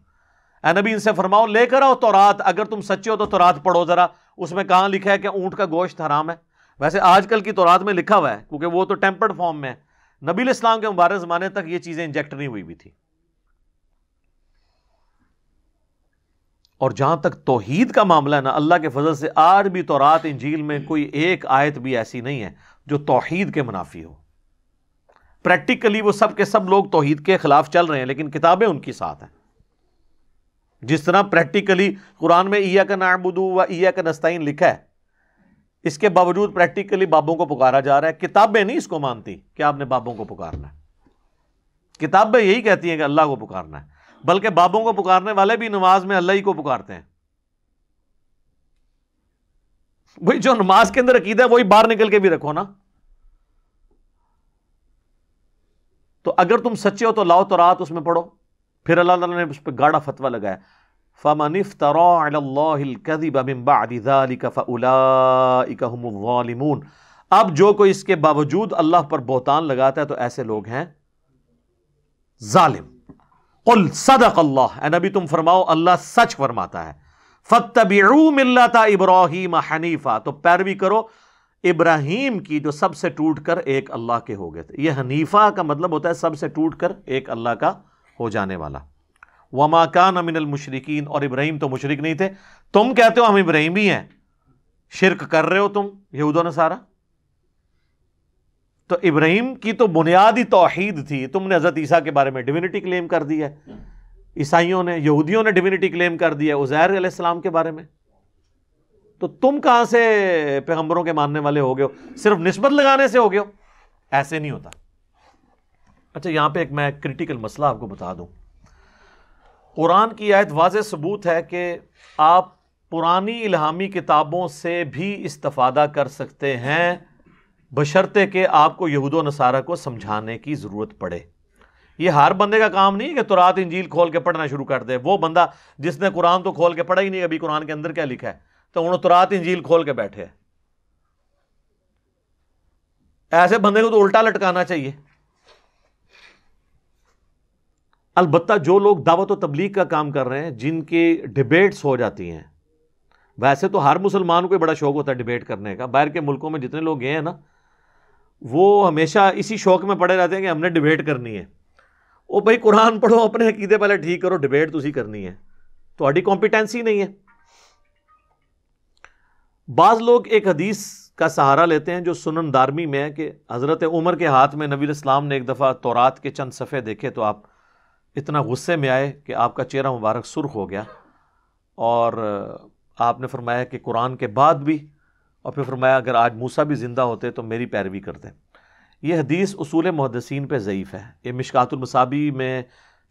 અનબીન સે ફરમાવ લેકર आओ તૌરાત અગર તુમ સચ્ચે હો તો તૌરાત પડો જરા उसमे ક્યાં લિખા હે કે ઊંટ કા ગોશ હરામ હે વસે આજકલ કી તૌરાત મે લિખા હુઆ હે ક્યોકી વો તો ટેમ્પર્ડ ફોર્મ મે હે નબી અલ્લાહ કી મુબારર જમાને તક યે ચીજે ઇન્જેક્ટ નહીં હુઈ હી થી ઓર જહા તક તૌહીદ કા મામલા ના અલ્લાહ કે ફઝલ સે આજ ભી તૌરાત ઇન્જીલ મે કોઈ એક આયત ભી એસી નહીં હે જો તૌહીદ કે મુનાફી હો પ્રેક્ટિકલી વો સબ કે સબ લોગ તૌહીદ કે ખિલાફ ચલ રહે હે લેકિન કિતાબે ઉનકી સાથ जिस तरह प्रैक्टिकली कुरान में ईया का नाबुदू व ईया का नस्ताइन लिखा है इसके बावजूद प्रैक्टिकली बाबों को पुकारा जा रहा है किताबें नहीं इसको मानती कि आपने बाबों को पुकारना है किताबें यही कहती हैं कि अल्लाह को पुकारना है बल्कि बाबों को पुकारने वाले भी नमाज में अल्लाह ही को पुकारते हैं भाई जो नमाज के अंदर अकीदा है वही बाहर निकल के भी रखो ना तो अगर तुम सच्चे हो तो लाओ तो रात उसमें पढ़ो फिर अल्लाह ताला ने उस पर गाढ़ा फतवा लगाया अब जो कोई इसके बावजूद अल्लाह पर बोहतान लगाता है तो ऐसे लोग हैं जालिम तुम फरमाओ अल्लाह सच फरमाता है फ़तबू मिलता इब्राहिम हनीफ़ा तो पैरवी करो इब्राहिम की जो सबसे टूट कर एक अल्लाह के हो गए थे यह हनीफा का मतलब होता है सबसे टूट कर एक अल्लाह का हो जाने वाला वमा कान अमिनल मुशरकिन और इब्राहिम तो मुशरक नहीं थे तुम कहते हो हम इब्राहिम ही हैं शिरक कर रहे हो तुम यहूदों ने सारा तो इब्राहिम की तो बुनियादी तोहहीद थी तुमने हज़रत ईसा के बारे में डिविनिटी क्लेम कर दी है ईसाइयों ने यहूदियों ने डिविनिटी क्लेम कर दिया उज़ैर अलैहिस्सलाम के बारे में तो तुम कहां से पैगंबरों के मानने वाले हो गए हो सिर्फ नस्बत लगाने से हो गए हो ऐसे नहीं होता अच्छा यहाँ पे एक मैं क्रिटिकल मसला आपको बता दूँ कुरान की आयत वाज सबूत है कि आप पुरानी इलामी किताबों से भी इस्तफ़ादा कर सकते हैं बशर्ते के आपको यहूद नसारा को समझाने की ज़रूरत पड़े ये हर बंदे का काम नहीं है कि तुरात इंजील खोल के पढ़ना शुरू कर दे वो बंदा जिसने कुरान तो खोल के पढ़ा ही नहीं अभी कुरान के अंदर क्या लिखा है तो उन्होंने तुरात इंजील खोल के बैठे ऐसे बंदे को तो उल्टा लटकाना चाहिए अलबत् जो लोग दावत व तबलीग का काम कर रहे हैं जिनके डिबेट्स हो जाती हैं वैसे तो हर मुसलमान को बड़ा शौक़ होता है डिबेट करने का बाहर के मुल्कों में जितने लोग गए हैं ना वो हमेशा इसी शौक़ में पड़े रहते हैं कि हमने डिबेट करनी है वो भाई कुरान पढ़ो अपने अकीदे पहले ठीक करो डिबेट तुम तो करनी है थोड़ी कॉम्पिटेंसी नहीं है बाज़ लोग एक हदीस का सहारा लेते हैं जो सुनन दारमी में है कि हज़रत उमर के हाथ में नबी इस्लाम ने एक दफ़ा तौरात के चंद सफ़े देखे तो आप इतना गुस्से में आए कि आपका चेहरा मुबारक सुर्ख हो गया और आपने फरमाया कि कुरान के बाद भी और फिर फरमाया अगर आज मूसा भी ज़िंदा होते तो मेरी पैरवी कर दें यह हदीस असूल मुहदसिन पर ज़यीफ़ है ये मिशकातुलमसाबी में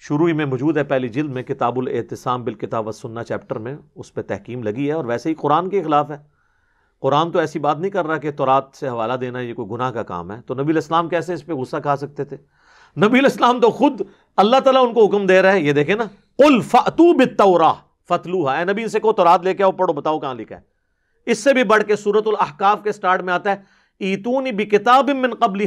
शुरू ही में मौजूद है पहली जिल्द में किताबुल एहतसाम बिल किताब वसन्ना चैप्टर में उस पर तहकीम लगी है और वैसे ही कुरान के ख़िलाफ़ है कुरान तो ऐसी बात नहीं कर रहा कि तौरात से हवाला देना ये कोई गुनाह का काम है तो नबी इस्लाम कैसे इस पर गुस्सा खा सकते थे नबी इस्लाम तो खुद अल्लाह ताला उनको हुक्म दे रहा है ये देखे ना उल फतू बितौरा फतलू है नबी इनसे को तौरात लेके आओ पढ़ो बताओ कहाँ लिखा है इससे भी बढ़ के सूरत अहकाफ के स्टार्ट में आता है किताब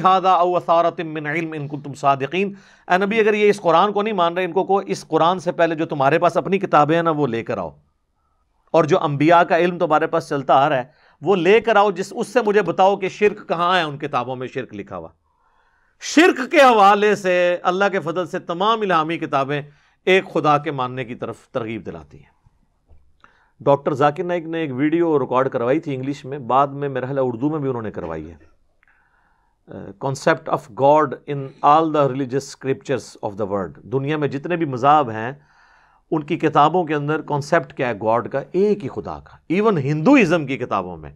हादा असारत इनको तुम सादकिन ए नबी अगर ये इस कुरान को नहीं मान रहे इनको को इस कुरान से पहले जो तुम्हारे पास अपनी किताबें हैं ना वो लेकर आओ और जो अम्बिया का इल्म तुम्हारे पास चलता आ रहा है वो लेकर आओ जिस उससे मुझे बताओ कि शिरक कहाँ है उन किताबों में शिरक लिखा हुआ शिरक के हवाले से अल्लाह के फजल से तमाम इलामी किताबें एक खुदा के मानने की तरफ तरगीब दिलाती हैं डॉक्टर जाकिर नाइक ने एक वीडियो रिकॉर्ड करवाई थी इंग्लिश में बाद में मेरा ख्याल उर्दू में भी उन्होंने करवाई है concept of God in all the religious scriptures of the world दुनिया में जितने भी मज़ाब हैं उनकी किताबों के अंदर कॉन्सेप्ट क्या है गॉड का एक ही खुदा का इवन हिंदुज़म की किताबों में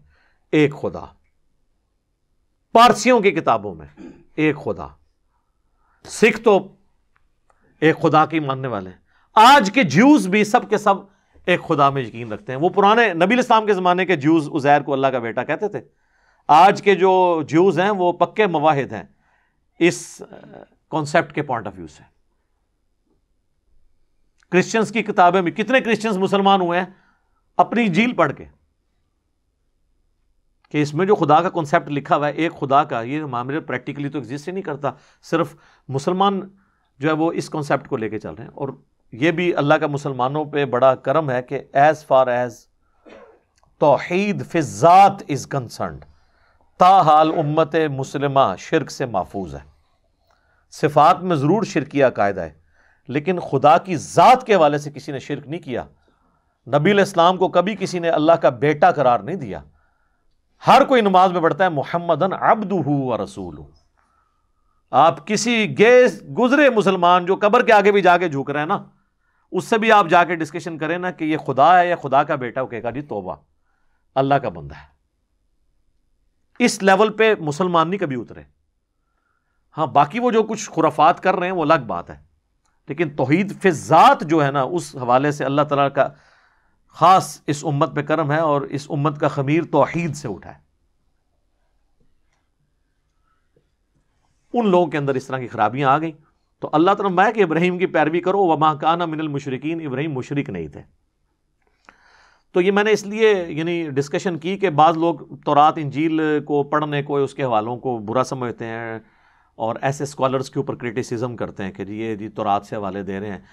एक खुदा पारसियों की किताबों में एक खुदा सिख तो एक खुदा के मानने वाले हैं आज के ज्यूज भी सब के सब एक खुदा में यकीन रखते हैं वो पुराने नबी इस्लाम के ज़माने के ज्यूज उज़ैर को अल्लाह का बेटा कहते थे आज के जो ज्यूज हैं वो पक्के मवाहिद हैं इस कॉन्सेप्ट के पॉइंट ऑफ व्यू से क्रिश्चियंस की किताबें में कितने क्रिश्चियंस मुसलमान हुए हैं अपनी झील पढ़ के कि इसमें जो खुदा का कॉन्सेप्ट लिखा हुआ है एक खुदा का ये हमारे प्रैक्टिकली तो एग्जिस्ट ही नहीं करता सिर्फ मुसलमान जो है वो इस कॉन्सेप्ट को लेके चल रहे हैं और ये भी अल्लाह का मुसलमानों पे बड़ा करम है कि एज़ फार एज़ तोहद फ़िज़ात इज़ कंसर्न ताहाल उम्मत मुसलमा शिरक से महफूज है सिफात में ज़रूर शिरकिया कायदा है लेकिन खुदा की ज़ात के हवाले से किसी ने शिरक नहीं किया नबी इस्लाम को कभी किसी ने अल्लाह का बेटा करार नहीं दिया हर कोई नमाज में पढ़ता है मोहम्मदन अब्दू व रसूल आप किसी गए गुजरे मुसलमान जो कबर के आगे भी जाके झुक रहे हैं ना उससे भी आप जाके डिस्कशन करें ना कि ये खुदा है या खुदा का बेटा वो कहेगा जी तोबा अल्लाह का बंदा है इस लेवल पे मुसलमान नहीं कभी उतरे हाँ बाकी वो जो कुछ खुराफात कर रहे हैं वो अलग बात है लेकिन तोहद फिजात जो है ना उस हवाले से अल्लाह तला का ख़ास इस उम्मत पे कर्म है और इस उम्मत का खमीर तोहहीद से उठा है उन लोगों के अंदर इस तरह की खराबियां आ गई तो अल्लाह तला मैं कि इब्राहिम की पैरवी करो व माकाना मिनल मुशरकिन इब्राहिम मुशरक नहीं थे तो ये मैंने इसलिए यानी डिस्कशन की कि बाज़ लोग इन झील को पढ़ने को उसके हवालों को बुरा समझते हैं और ऐसे स्कॉलर्स के ऊपर क्रिटिसिज्म करते हैं कि जी ये जी तोरात से हवाले दे रहे हैं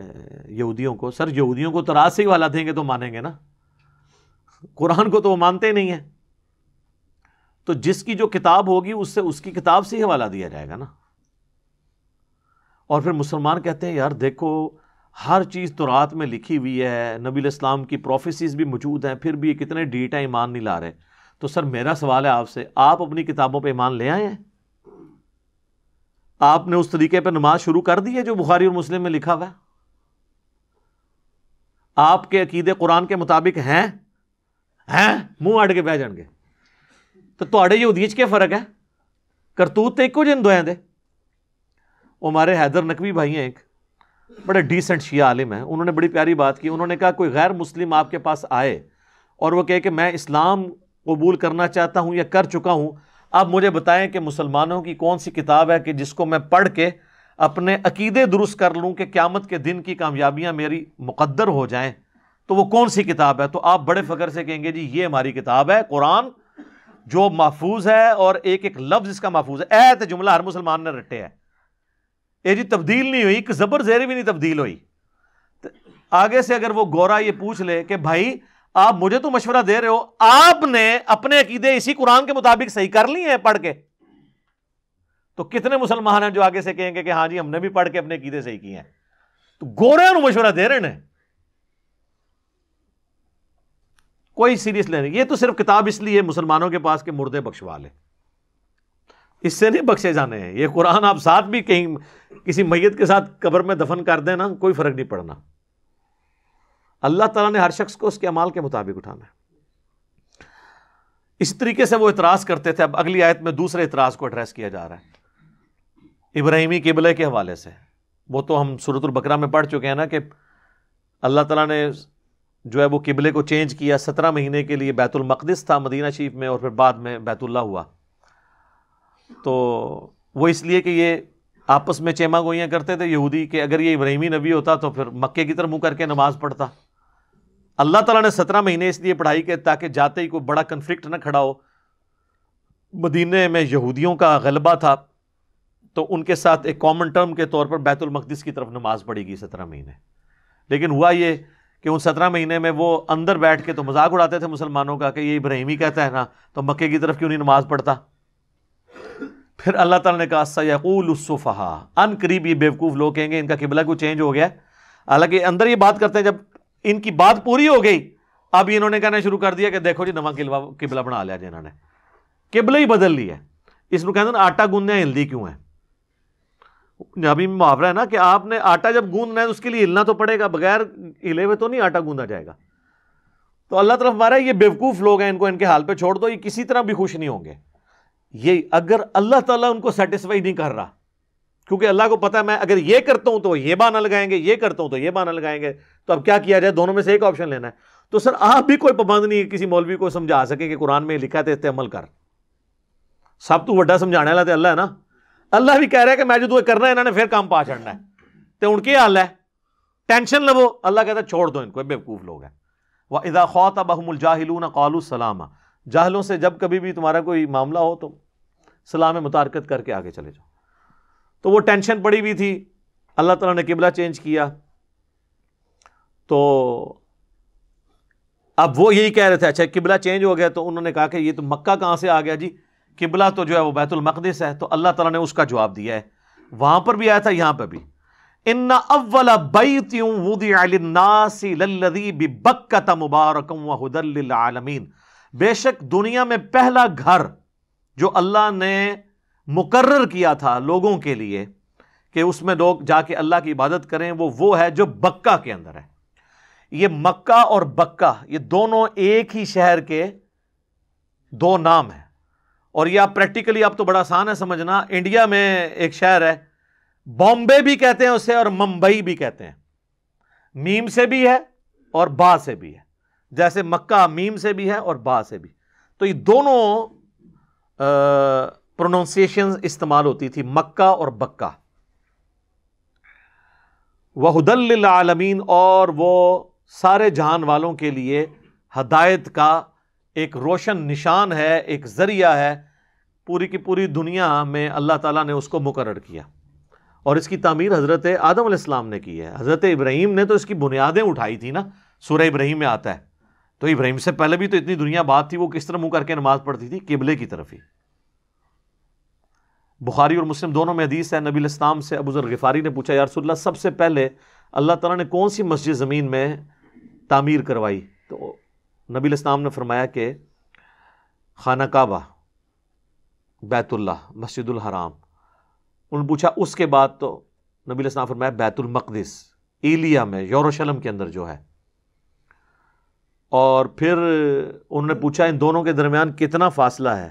यहूदियों को सर यहूदियों को तो रात से ही वाला देंगे तो मानेंगे ना कुरान को तो वो मानते ही नहीं है तो जिसकी जो किताब होगी उससे उसकी किताब से ही हवाला दिया जाएगा ना और फिर मुसलमान कहते हैं यार देखो हर चीज़ तो रात में लिखी हुई है नबी इस्लाम की प्रोफेसिस भी मौजूद हैं फिर भी ये कितने डेटा ईमान नहीं ला रहे तो सर मेरा सवाल है आपसे आप अपनी किताबों पर ईमान ले आए हैं आपने उस तरीके पर नमाज शुरू कर दी है जो बुखारी और मुस्लिम में लिखा हुआ है आपके अकीदे कुरान के मुताबिक हैं हैं मुंह अड़ के बह जाएंगे तो थोड़े यहूदी के फर्क है करतूत तो एको जिन दोया दे हमारे हैदर नकवी भाई हैं एक बड़े डिसेंट शिया आलिम हैं उन्होंने बड़ी प्यारी बात की उन्होंने कहा कोई गैर मुस्लिम आपके पास आए और वो कहे कि मैं इस्लाम कबूल करना चाहता हूँ या कर चुका हूँ आप मुझे बताएं कि मुसलमानों की कौन सी किताब है कि जिसको मैं पढ़ के अपने अकीदे दुरुस्त कर लूँ कि क़्यामत के दिन की कामयाबियाँ मेरी मुकद्दर हो जाएँ तो वो कौन सी किताब है तो आप बड़े फ़ख्र से कहेंगे जी ये हमारी किताब है कुरान जो महफूज है और एक एक लफ्ज़ इसका महफूज है ऐत तो जुमला हर मुसलमान ने रटे है ये जी तब्दील नहीं हुई कि ज़बर जेर भी नहीं तब्दील हुई तो आगे से अगर वो गौरा ये पूछ ले कि भाई आप मुझे तो मशवरा दे रहे हो आपने अपने अकीदे इसी कुरान के मुताबिक सही कर लिए हैं पढ़ के तो कितने मुसलमान हैं जो आगे से कहेंगे कि हाँ जी हमने भी पढ़ के अपने कीदे सही किए हैं तो गोरे मशवरा दे रहे हैं कोई सीरियस नहीं ये तो सिर्फ किताब इसलिए मुसलमानों के पास के मुर्दे बख्शवा ले इससे नहीं बख्शे जाने हैं ये कुरान आप साथ भी कहीं किसी मैयत के साथ कब्र में दफन कर देना कोई फर्क नहीं पड़ना अल्लाह ताला ने हर शख्स को उसके अमाल के मुताबिक उठाना है इस तरीके से वो इतराज़ करते थे अब अगली आयत में दूसरे इतराज़ को एड्रेस किया जा रहा है इब्राहिमी किबले के हवाले से वो तो हम सूरतुल बकरा में पढ़ चुके हैं ना कि अल्लाह तला ने जो है वो किबले को चेंज किया सत्रह महीने के लिए बैतुल था मदीना शरीफ में और फिर बाद में बैतुल्ला हुआ तो वो इसलिए कि ये आपस में चेमा गोइयाँ करते थे यहूदी के अगर ये इब्राहिमी नबी होता तो फिर मक्के की तरफ मुँह करके नमाज़ पढ़ता अल्लाह तला ने सत्रह महीने इसलिए पढ़ाई के ताकि जाते ही कोई बड़ा कन्फ्लिक्ट ना खड़ा हो मदीने में यहूदियों का गलबा था तो उनके साथ एक कॉमन टर्म के तौर पर बैतुल मकदस की तरफ नमाज पड़ेगी सत्रह महीने लेकिन हुआ ये कि उन सत्रह महीने में वो अंदर बैठ के तो मजाक उड़ाते थे मुसलमानों का कि ये इब्राहिमी कहता है ना तो मक्के की तरफ क्यों नहीं नमाज पढ़ता फिर अल्लाह ताला ने कहा सयकूलफ़हा अन करीब ये बेवकूफ़ लोग कहेंगे इनका किबला क्यों चेंज हो गया हालांकि अंदर ये बात करते हैं जब इनकी बात पूरी हो गई अब इन्होंने कहना शुरू कर दिया कि देखो जी नवा किबला बना लिया जी इन्होंने किबला ही बदल लिया इसमें कहते ना आटा गूंदने हिंदी क्यों है अभी मुहावरा है ना कि आपने आटा जब गूंदना है तो उसके लिए हिलना तो पड़ेगा बगैर हिले हुए तो नहीं आटा गूंदा जाएगा तो अल्लाह तरफ हमारा ये बेवकूफ़ लोग हैं इनको इनके हाल पे छोड़ दो ये किसी तरह भी खुश नहीं होंगे ये अगर अल्लाह ताला उनको सेटिस्फाई नहीं कर रहा क्योंकि अल्लाह को पता है मैं अगर ये करता हूं तो ये बहाना लगाएंगे ये करता हूं तो ये बहाना लगाएंगे तो अब क्या किया जाए दोनों में से एक ऑप्शन लेना है तो सर आप भी कोई पाबंद नहीं किसी मौलवी को समझा सके कि कुरान में लिखा थे तो अमल कर सब तू वा समझाने वाला तो अल्लाह है ना अल्लाह भी कह ਰਿਹਾ ਕਿ ਮੈਂ ਜਦੋਂ ਇਹ ਕਰਨਾ ਇਹਨਾਂ ਨੇ ਫਿਰ ਕੰਮ ਪਾ ਛੱਡਣਾ ਹੈ ਤੇ ਹੁਣ ਕੀ ਹਾਲ टेंशन लवो अल्लाह कहता छोड़ दो इनको बेवकूफ़ लोग हैं वह इदा खौत बहमुल जाहिलून कौलू सलामा जाहलों से जब कभी भी तुम्हारा कोई मामला हो तो सलाम मुतारकत करके आगे चले जाओ तो वो टेंशन पड़ी हुई थी अल्लाह तला ने किबला चेंज किया तो अब वो यही कह रहे थे अच्छा किबला चेंज हो गया तो उन्होंने कहा कि ये तो मक्का कहाँ से आ गया जी किबला तो जो है वो बैतुलमक़दस है तो अल्लाह ताला ने उसका जवाब दिया है वहां पर भी आया था यहाँ पर भी इन अव्वल मुबारक मुबारकम वहदलमीन बेशक दुनिया में पहला घर जो अल्लाह ने मुकर्र किया था लोगों के लिए कि उसमें लोग जाके अल्लाह की इबादत करें वो वो है जो बक्का के अंदर है ये मक्का और बक्का ये दोनों एक ही शहर के दो नाम हैं और ये आप प्रैक्टिकली आप तो बड़ा आसान है समझना इंडिया में एक शहर है बॉम्बे भी कहते हैं उसे और मुंबई भी कहते हैं मीम से भी है और बा से भी है जैसे मक्का मीम से भी है और बा से भी तो ये दोनों प्रोनाउंसिएशन इस्तेमाल होती थी मक्का और बक्का वहदल आलमीन और वो सारे जहान वालों के लिए हदायत का एक रोशन निशान है एक ज़रिया है पूरी की पूरी दुनिया में अल्लाह ताला ने उसको मुकर किया और इसकी तमीर हज़रत आदम आसमाम ने की है हज़रत इब्राहिम ने तो इसकी बुनियादें उठाई थी ना सूर्य इब्राहिम में आता है तो इब्राहिम से पहले भी तो इतनी दुनिया बात थी वो किस तरह मुँह करके नमाज पढ़ती थी किबले की तरफ ही बुखारी और मुस्लिम दोनों में हदीस है नबी इस्लाम से अबू जर गफ़ारी ने पूछा यारसोल्ला सबसे पहले अल्लाह ताला ने कौन सी मस्जिद ज़मीन में तामीर करवाई तो नबी इस्लाम ने फरमाया कि खाना काबा बैतुल्ला मस्जिदुल हराम उन्होंने पूछा उसके बाद तो नबी इस्लाम फरमाया बैतुल मकदस एलिया में यरूशलेम के अंदर जो है और फिर उन्होंने पूछा इन दोनों के दरमियान कितना फासला है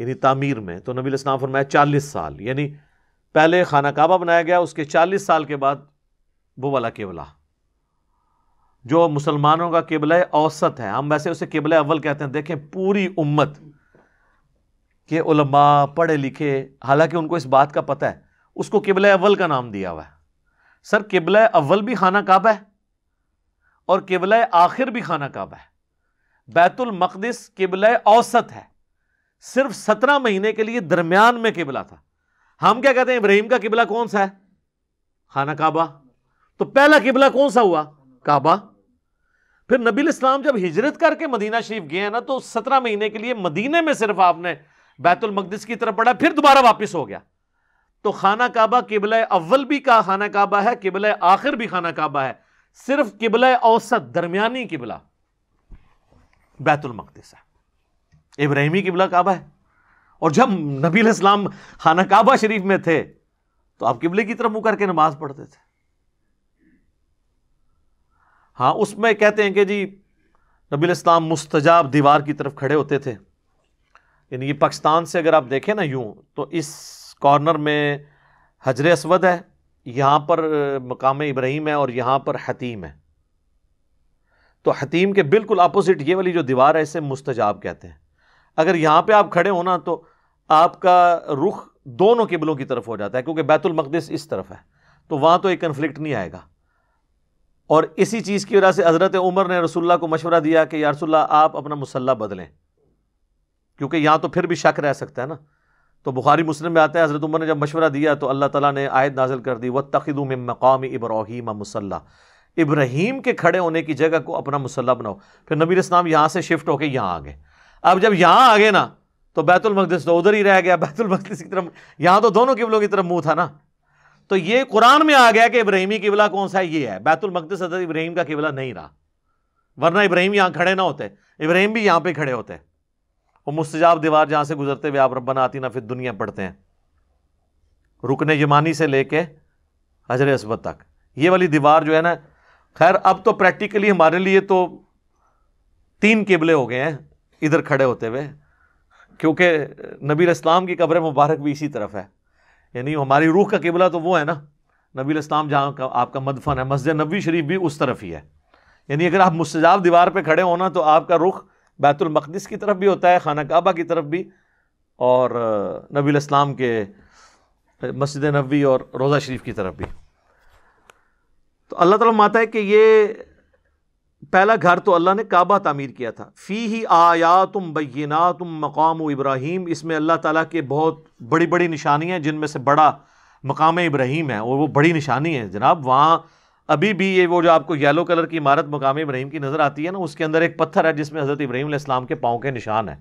यानी तामीर में तो नबी इस्लाम फरमाया चालीस साल यानी पहले खाना काबा बनाया गया उसके चालीस साल के बाद वो वाला केवला जो मुसलमानों का किबल औसत है हम वैसे उसे किबल अव्वल कहते हैं देखें पूरी उम्मत के उलमा पढ़े लिखे हालांकि उनको इस बात का पता है उसको किबल अव्वल का नाम दिया हुआ है सर किबल अव्वल भी खाना काबा है और किबल आखिर भी खाना काबा है बैतुल मकदस किबल औसत है सिर्फ सत्रह महीने के लिए दरमियान में किबला था हम क्या कहते हैं इब्राहिम का किबला कौन सा है खाना काबा तो पहला किबला कौन सा हुआ काबा फिर नबील इस्लाम जब हिजरत करके मदीना शरीफ गए ना तो सत्रह महीने के लिए मदीने में सिर्फ आपने बैतुलमकदस की तरफ पढ़ा फिर दोबारा वापस हो गया तो खाना काबा किबल अव्वल भी का खाना काबा है किबल आखिर भी खाना काबा है सिर्फ किबल औसत दरमियानी किबला बैतुलमकदस है इब्राहिमी किबला काबा है और जब नबी इस्लाम खाना काबा शरीफ में थे तो आप किबले की तरफ मुँह करके नमाज पढ़ते थे हाँ उसमें कहते हैं कि जी नबी इस्लाम मुस्तजाब दीवार की तरफ खड़े होते थे यानी ये पाकिस्तान से अगर आप देखें ना यूँ तो इस कॉर्नर में हजर असवद है यहाँ पर मकाम इब्राहिम है और यहाँ पर हतीम है तो हतीम के बिल्कुल अपोजिट ये वाली जो दीवार है इसे मुस्तजाब कहते हैं अगर यहाँ पर आप खड़े हो ना तो आपका रुख दोनों किबलों की तरफ हो जाता है क्योंकि बैतुलमकदस इस तरफ है तो वहाँ तो एक कन्फ्लिक्ट नहीं आएगा और इसी चीज़ की वजह से हज़रत उमर ने रसुल्ला को मशवरा दिया कि यारसोल्ला आप अपना मुसल्ला बदलें क्योंकि यहाँ तो फिर भी शक रह सकता है ना तो बुखारी मुस्लिम में आता है हज़रत उमर ने जब मशवरा दिया तो अल्लाह ताला ने आयत नाजिल कर दी वह तखिद मकाम इब्राहिम मुसल्ला इब्राहिम के खड़े होने की जगह को अपना मुसल्ला बनाओ फिर नबीर इस्लाम यहाँ से शिफ्ट होकर यहाँ आ गए अब जब यहाँ आ गए ना तो बैतुलमकदस तो उधर ही रह गया *laughs* बैतुलमकदस की तरफ यहाँ तो दोनों किबलों की तरफ मुँह था ना तो ये कुरान में आ गया कि इब्राहिमी किबला कौन सा है ये है बैतुल मकदस हजरत इब्राहिम का किबला नहीं रहा वरना इब्राहिम यहां खड़े ना होते इब्राहिम भी यहां पर खड़े होते वो मुस्तजाब दीवार जहां से गुजरते हुए आप रब्बना आती ना फिर दुनिया पढ़ते हैं रुकने यमानी से लेके हजर असबत तक ये वाली दीवार जो है ना खैर अब तो प्रैक्टिकली हमारे लिए तो तीन किबले हो गए हैं इधर खड़े होते हुए क्योंकि नबी इस्लाम की कब्र मुबारक भी इसी तरफ है यानी हमारी रूह का किबला तो वो है ना नबी इस्लाम जहाँ का आपका मदफन है मस्जिद नबी शरीफ भी उस तरफ ही है यानी अगर आप मुस्तजाब दीवार पर खड़े हो ना तो आपका रुख बैतुलमक़दस की तरफ भी होता है खाना काबा की तरफ भी और नबी इस्लाम के मस्जिद नबी और रोज़ा शरीफ की तरफ भी तो अल्लाह ताला माता है कि ये पहला घर तो अल्लाह ने काबा तामीर किया था फ़ी ही आया तुम बैना तुम मकाम इब्राहिम इसमें अल्लाह ताला के बहुत बड़ी बड़ी निशानी हैं जिनमें से बड़ा मकाम इब्राहिम है और वो बड़ी निशानी है जनाब वहाँ अभी भी ये वो जो आपको येलो कलर की इमारत मकाम इब्राहिम की नज़र आती है ना उसके अंदर एक पत्थर है जिसमें हज़रत इब्राहिम इस्लाम के पाँव के निशान है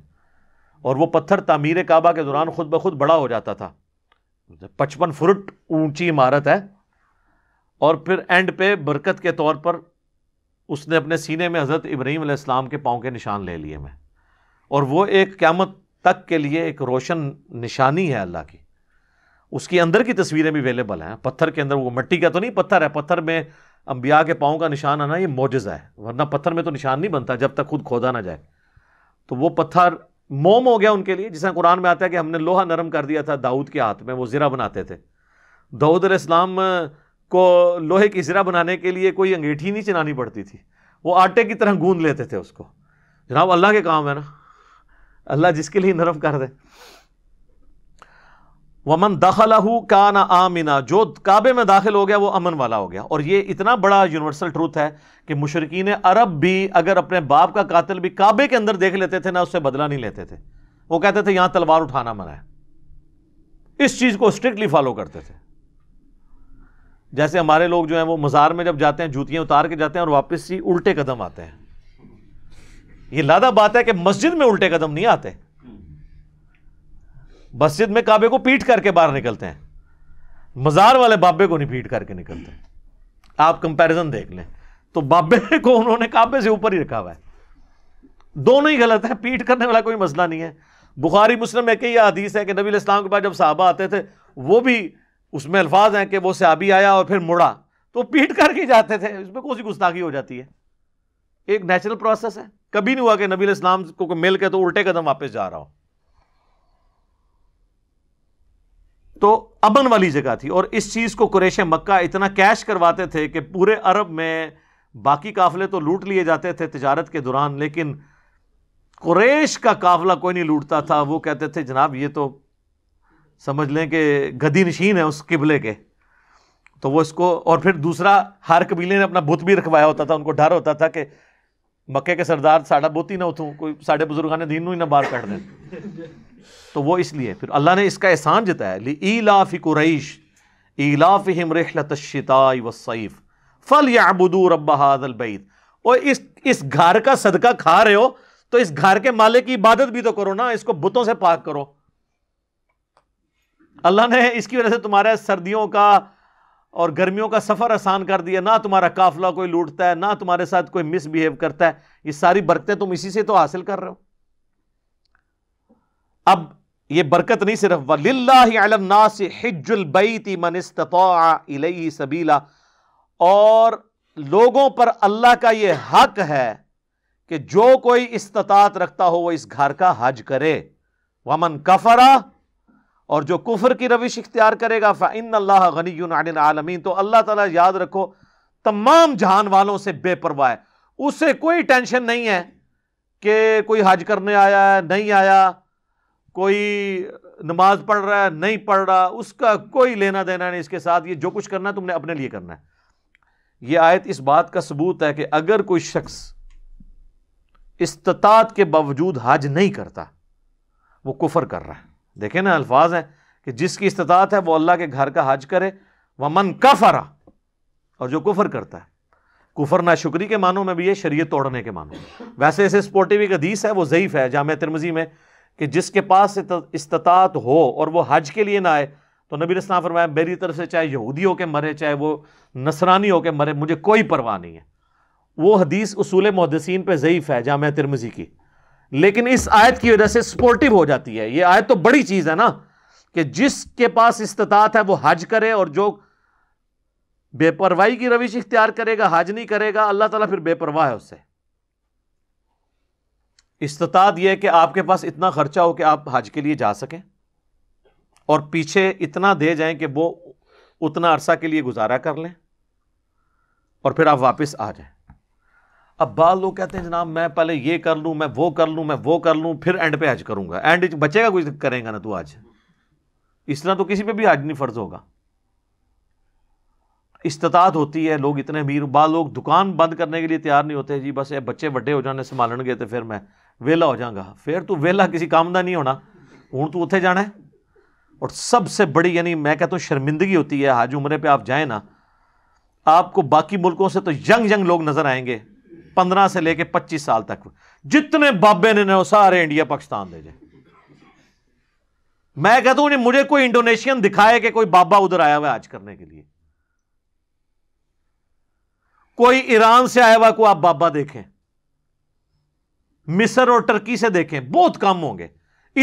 और वह पत्थर तामीर काबा के दौरान खुद ब खुद बड़ा हो जाता था पचपन फुट ऊँची इमारत है और फिर एंड पे बरकत के तौर पर उसने अपने सीने में हज़रत इब्राहीम इस्लाम के पाँव के निशान ले लिए मैं और वो एक क्यामत तक के लिए एक रोशन निशानी है अल्लाह की उसके अंदर की तस्वीरें भी अवेलेबल हैं पत्थर के अंदर वो मट्टी का तो नहीं पत्थर है पत्थर में अम्बिया के पाँव का निशान आना ये मोजा है वरना पत्थर में तो निशान नहीं बनता जब तक खुद खोदा ना जाए तो वो पत्थर मोम हो गया उनके लिए जिसमें कुरान में आता है कि हमने लोहा नरम कर दिया था दाऊद के हाथ में वो ज़रा बनाते थे दाऊद इस्लाम को लोहे की ज़रा बनाने के लिए कोई अंगीठी नहीं चलानी पड़ती थी वो आटे की तरह गूंद लेते थे उसको जनाब अल्लाह के काम है ना अल्लाह जिसके लिए नरम कर दे वमन का ना आमिना जो काबे में दाखिल हो गया वो अमन वाला हो गया और ये इतना बड़ा यूनिवर्सल ट्रूथ है कि मुशरकिन अरब भी अगर अपने बाप का कातिल भी काबे के अंदर देख लेते थे ना उससे बदला नहीं लेते थे वो कहते थे यहां तलवार उठाना मना है इस चीज़ को स्ट्रिक्टली फॉलो करते थे जैसे हमारे लोग जो हैं वो मज़ार में जब जाते हैं जूतियाँ उतार के जाते हैं और वापस ही उल्टे कदम आते हैं ये लादा बात है कि मस्जिद में उल्टे कदम नहीं आते मस्जिद में काबे को पीट करके बाहर निकलते हैं मज़ार वाले बाबे को नहीं पीट करके निकलते आप कंपैरिजन देख लें तो बाबे *laughs* को उन्होंने काबे से ऊपर ही रखा हुआ है दोनों ही गलत है पीट करने वाला कोई मसला नहीं है बुखारी मुस्लिम एक ही हदीस है कि नबी इस्लाम के बाद जब साहबा आते थे वो भी उसमें अल्फाज हैं कि वो सयाबी आया और फिर मुड़ा तो पीट करके जाते थे इसमें कौन सी गुस्ताखी हो जाती है एक नेचुरल प्रोसेस है कभी नहीं हुआ कि नबी इस्लाम को मिल के तो उल्टे कदम वापस जा रहा हो तो अबन वाली जगह थी और इस चीज को कुरेश मक्का इतना कैश करवाते थे कि पूरे अरब में बाकी काफले तो लूट लिए जाते थे तजारत के दौरान लेकिन कुरेश का काफला कोई नहीं लूटता था वो कहते थे जनाब ये तो समझ लें कि गदी नशीन है उस किबले के तो वो इसको और फिर दूसरा हर कबीले ने अपना बुत भी रखवाया होता था उनको डर होता था कि मक्के के सरदार साढ़ा बुत ही ना उतूँ कोई साढ़े बुजुर्गान ने दिन ही ना बाहर कट दें तो वो इसलिए फिर अल्लाह ने इसका एहसान जताया ली ईलाफ़ कुरैश ईलाफ़ हिमरतशिताई वसैफ़ फल याबुदू रब हादलबैत और इस इस घर का सदका खा रहे हो तो इस घर के मालिक की इबादत भी तो करो ना इसको बुतों से पाक करो अल्लाह ने इसकी वजह से तुम्हारे सर्दियों का और गर्मियों का सफ़र आसान कर दिया ना तुम्हारा काफिला कोई लूटता है ना तुम्हारे साथ कोई मिसबिहेव करता है ये सारी बरकतें तुम इसी से तो हासिल कर रहे हो अब ये बरकत नहीं सिर्फ वल्लास हिजुलबईती मनस्तफ़ी सबीला और लोगों पर अल्लाह का ये हक है कि जो कोई इस्तात रखता हो वो इस घर का हज करे वमन कफरा और जो कुफर की रविश इख्तियार करेगा फ़ाइन अल्लाह गनी आलमीन तो अल्लाह ताला याद रखो तमाम जहान वालों से बेपरवाह है उससे कोई टेंशन नहीं है कि कोई हज करने आया है नहीं आया कोई नमाज पढ़ रहा है नहीं पढ़ रहा उसका कोई लेना देना नहीं इसके साथ ये जो कुछ करना है तुमने अपने लिए करना है ये आयत इस बात का सबूत है कि अगर कोई शख्स इस्तात के बावजूद हज नहीं करता वो कुफर कर रहा है देखें ना अल्फाज हैं कि जिसकी इस्तात है वो अल्लाह के घर का हज करे व मन कफरा और जो कुफर करता है कुफर ना शुक्री के मानों में भी है शरीय तोड़ने के मानों में वैसे इसे स्पोर्टिव हदीस है वो ज़यीफ़ है जाम तिरमजी में कि जिसके पास इस्तात हो और वह हज के लिए ना आए तो नबी रस्ना फरमाया मेरी तरफ से चाहे यहूदी होके मरे चाहे वो नसरानी होके मरे मुझे कोई परवाह नहीं है वो हदीस उसूल मुहदसिन पर ज़यीफ़ है जाम तिरमजी की लेकिन इस आयत की वजह से सपोर्टिव हो जाती है ये आयत तो बड़ी चीज़ है ना कि जिसके पास इस्तात है वो हज करे और जो बेपरवाही की रविश इख्तियार करेगा हज नहीं करेगा अल्लाह तला फिर बेपरवाह है उससे इस्तात यह कि आपके पास इतना खर्चा हो कि आप हज के लिए जा सकें और पीछे इतना दे जाए कि वो उतना अरसा के लिए गुजारा कर लें और फिर आप वापस आ जाए अब बाल लोग कहते हैं जनाब मैं पहले ये कर लूँ मैं वो कर लूं मैं वो कर लूँ फिर एंड पे आज करूंगा एंड बचेगा कुछ करेगा ना तू आज इस तरह तो किसी पे भी आज नहीं फ़र्ज होगा इस्तात होती है लोग इतने अमीर बाल लोग दुकान बंद करने के लिए तैयार नहीं होते जी बस ये बच्चे बड़े हो जाने संभालन गए तो फिर मैं वेला हो जाऊंगा फिर तू वेला किसी काम का नहीं होना हूं तू उ जाना है और सबसे बड़ी यानी मैं कहता हूँ शर्मिंदगी होती है हाज उम्र पर आप जाए ना आपको बाकी मुल्कों से तो यंग यंग लोग नज़र आएंगे पंद्रह से लेके पच्चीस साल तक जितने बाबे ने ना सारे इंडिया पाकिस्तान दे मैं कहता हूं मुझे कोई इंडोनेशियन दिखाए कि कोई बाबा उधर आया हुआ आज करने के लिए कोई ईरान से आया हुआ को आप बाबा देखें मिस्र और टर्की से देखें बहुत कम होंगे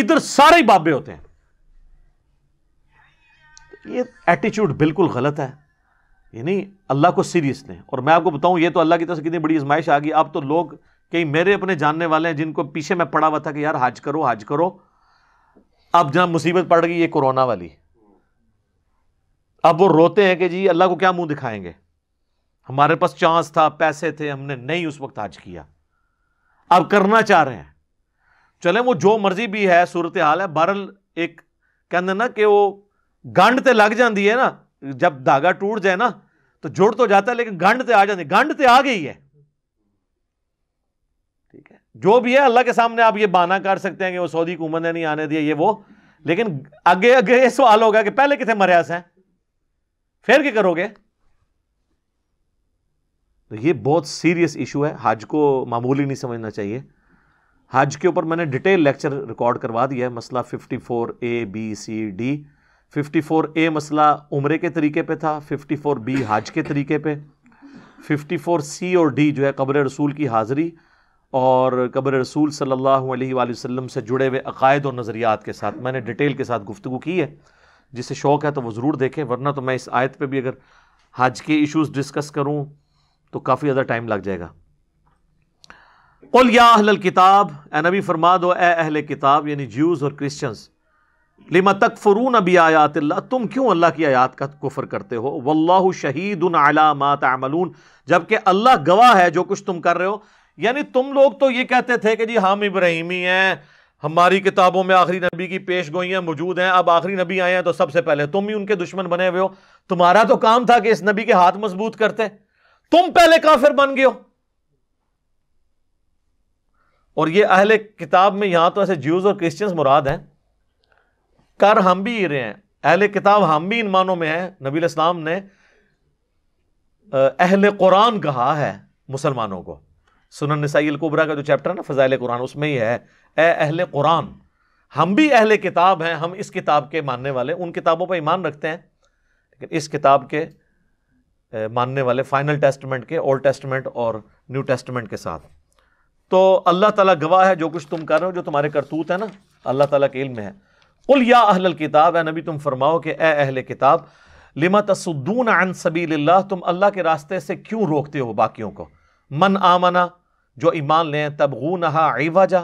इधर सारे बाबे होते हैं ये एटीट्यूड बिल्कुल गलत है यानी अल्लाह को सीरियस लें और मैं आपको बताऊं ये तो अल्लाह की तरफ से कितनी बड़ी आजमाइश आ गई अब तो लोग कई मेरे अपने जानने वाले हैं जिनको पीछे मैं पड़ा हुआ था कि यार हाज करो हाज करो अब जहां मुसीबत पड़ गई ये कोरोना वाली अब वो रोते हैं कि जी अल्लाह को क्या मुंह दिखाएंगे हमारे पास चांस था पैसे थे हमने नहीं उस वक्त हाज किया अब करना चाह रहे हैं चले वो जो मर्जी भी है सूरत हाल है बहरल एक कहते ना कि वो गांड तो लग जाती है ना जब धागा टूट जाए ना तो जोड़ तो जाता है लेकिन गंड से आ जाती गंढ से आ गई है ठीक है जो भी है अल्लाह के सामने आप ये बाना कर सकते हैं कि वो सऊदी हुकूमत ने नहीं आने दिया ये वो लेकिन आगे आगे ये सवाल होगा कि पहले कितने मरियास हैं फिर क्या करोगे तो ये बहुत सीरियस इशू है हज को मामूली नहीं समझना चाहिए हज के ऊपर मैंने डिटेल लेक्चर रिकॉर्ड करवा दिया है मसला fifty four A B C D 54 A मसला उम्र के तरीके पे था 54 बी हज के तरीके पे 54 सी और डी जो है कब्र रसूल की हाज़िरी और कब्र रसूल सल्लल्लाहु अलैहि वसल्लम से जुड़े हुए अकायद और नज़रियात के साथ मैंने डिटेल के साथ गुफ्तु की है जिसे शौक़ है तो वो ज़रूर देखें वरना तो मैं इस आयत पर भी अगर हज के इशूज़ डिस्कस करूँ तो काफ़ी ज़्यादा टाइम लग जाएगा कुल या अहल किताब ए नबी फरमा दो ए अहल किताब यानी ज्यूज़ और क्रिश्चियंस लिमा तक फ़रून अभी आयात तुम क्यों अल्लाह की आयात का कुफर करते हो वल्लाह शहीद अलामत अमलून जबकि अल्लाह गवाह है जो कुछ तुम कर रहे हो यानी तुम लोग तो ये कहते थे कि जी हम इब्राहिमी हैं हमारी किताबों में आखिरी नबी की पेश गोइयाँ मौजूद हैं अब आखिरी नबी आए हैं तो सबसे पहले तुम ही उनके दुश्मन बने हुए हो तुम्हारा तो काम था कि इस नबी के हाथ मजबूत करते तुम पहले काफिर बन गए हो और ये अहले किताब में यहां तो ऐसे ज्यूज और क्रिश्चियंस मुराद हैं कर हम भी ही रहे हैं अहल किताब हम भी इन मानों में हैं नबी इस्लाम ने अहल कुरान कहा है मुसलमानों को सुन नसाई कुबरा का जो चैप्टर है ना फ़जाइल कुरान उसमें ही है ए अहल कुरान हम भी अहल किताब हैं हम इस किताब के मानने वाले उन किताबों पर ईमान रखते हैं लेकिन इस किताब के मानने वाले फाइनल टेस्टमेंट के ओल्ड टेस्टमेंट और न्यू टेस्टमेंट के साथ तो अल्लाह ताला गवाह है जो कुछ तुम कर रहे हो जो तुम्हारे करतूत है ना अल्लाह ताला के इल्म है उल या अहल किताब ए नबी तुम फरमाओ कि ए अहल किताब लिमा तसुद्दून अन सबील्ला तुम अल्लाह के रास्ते से क्यों रोकते हो बाकियों को मन आमना जो ईमान लें तबगू नहा जा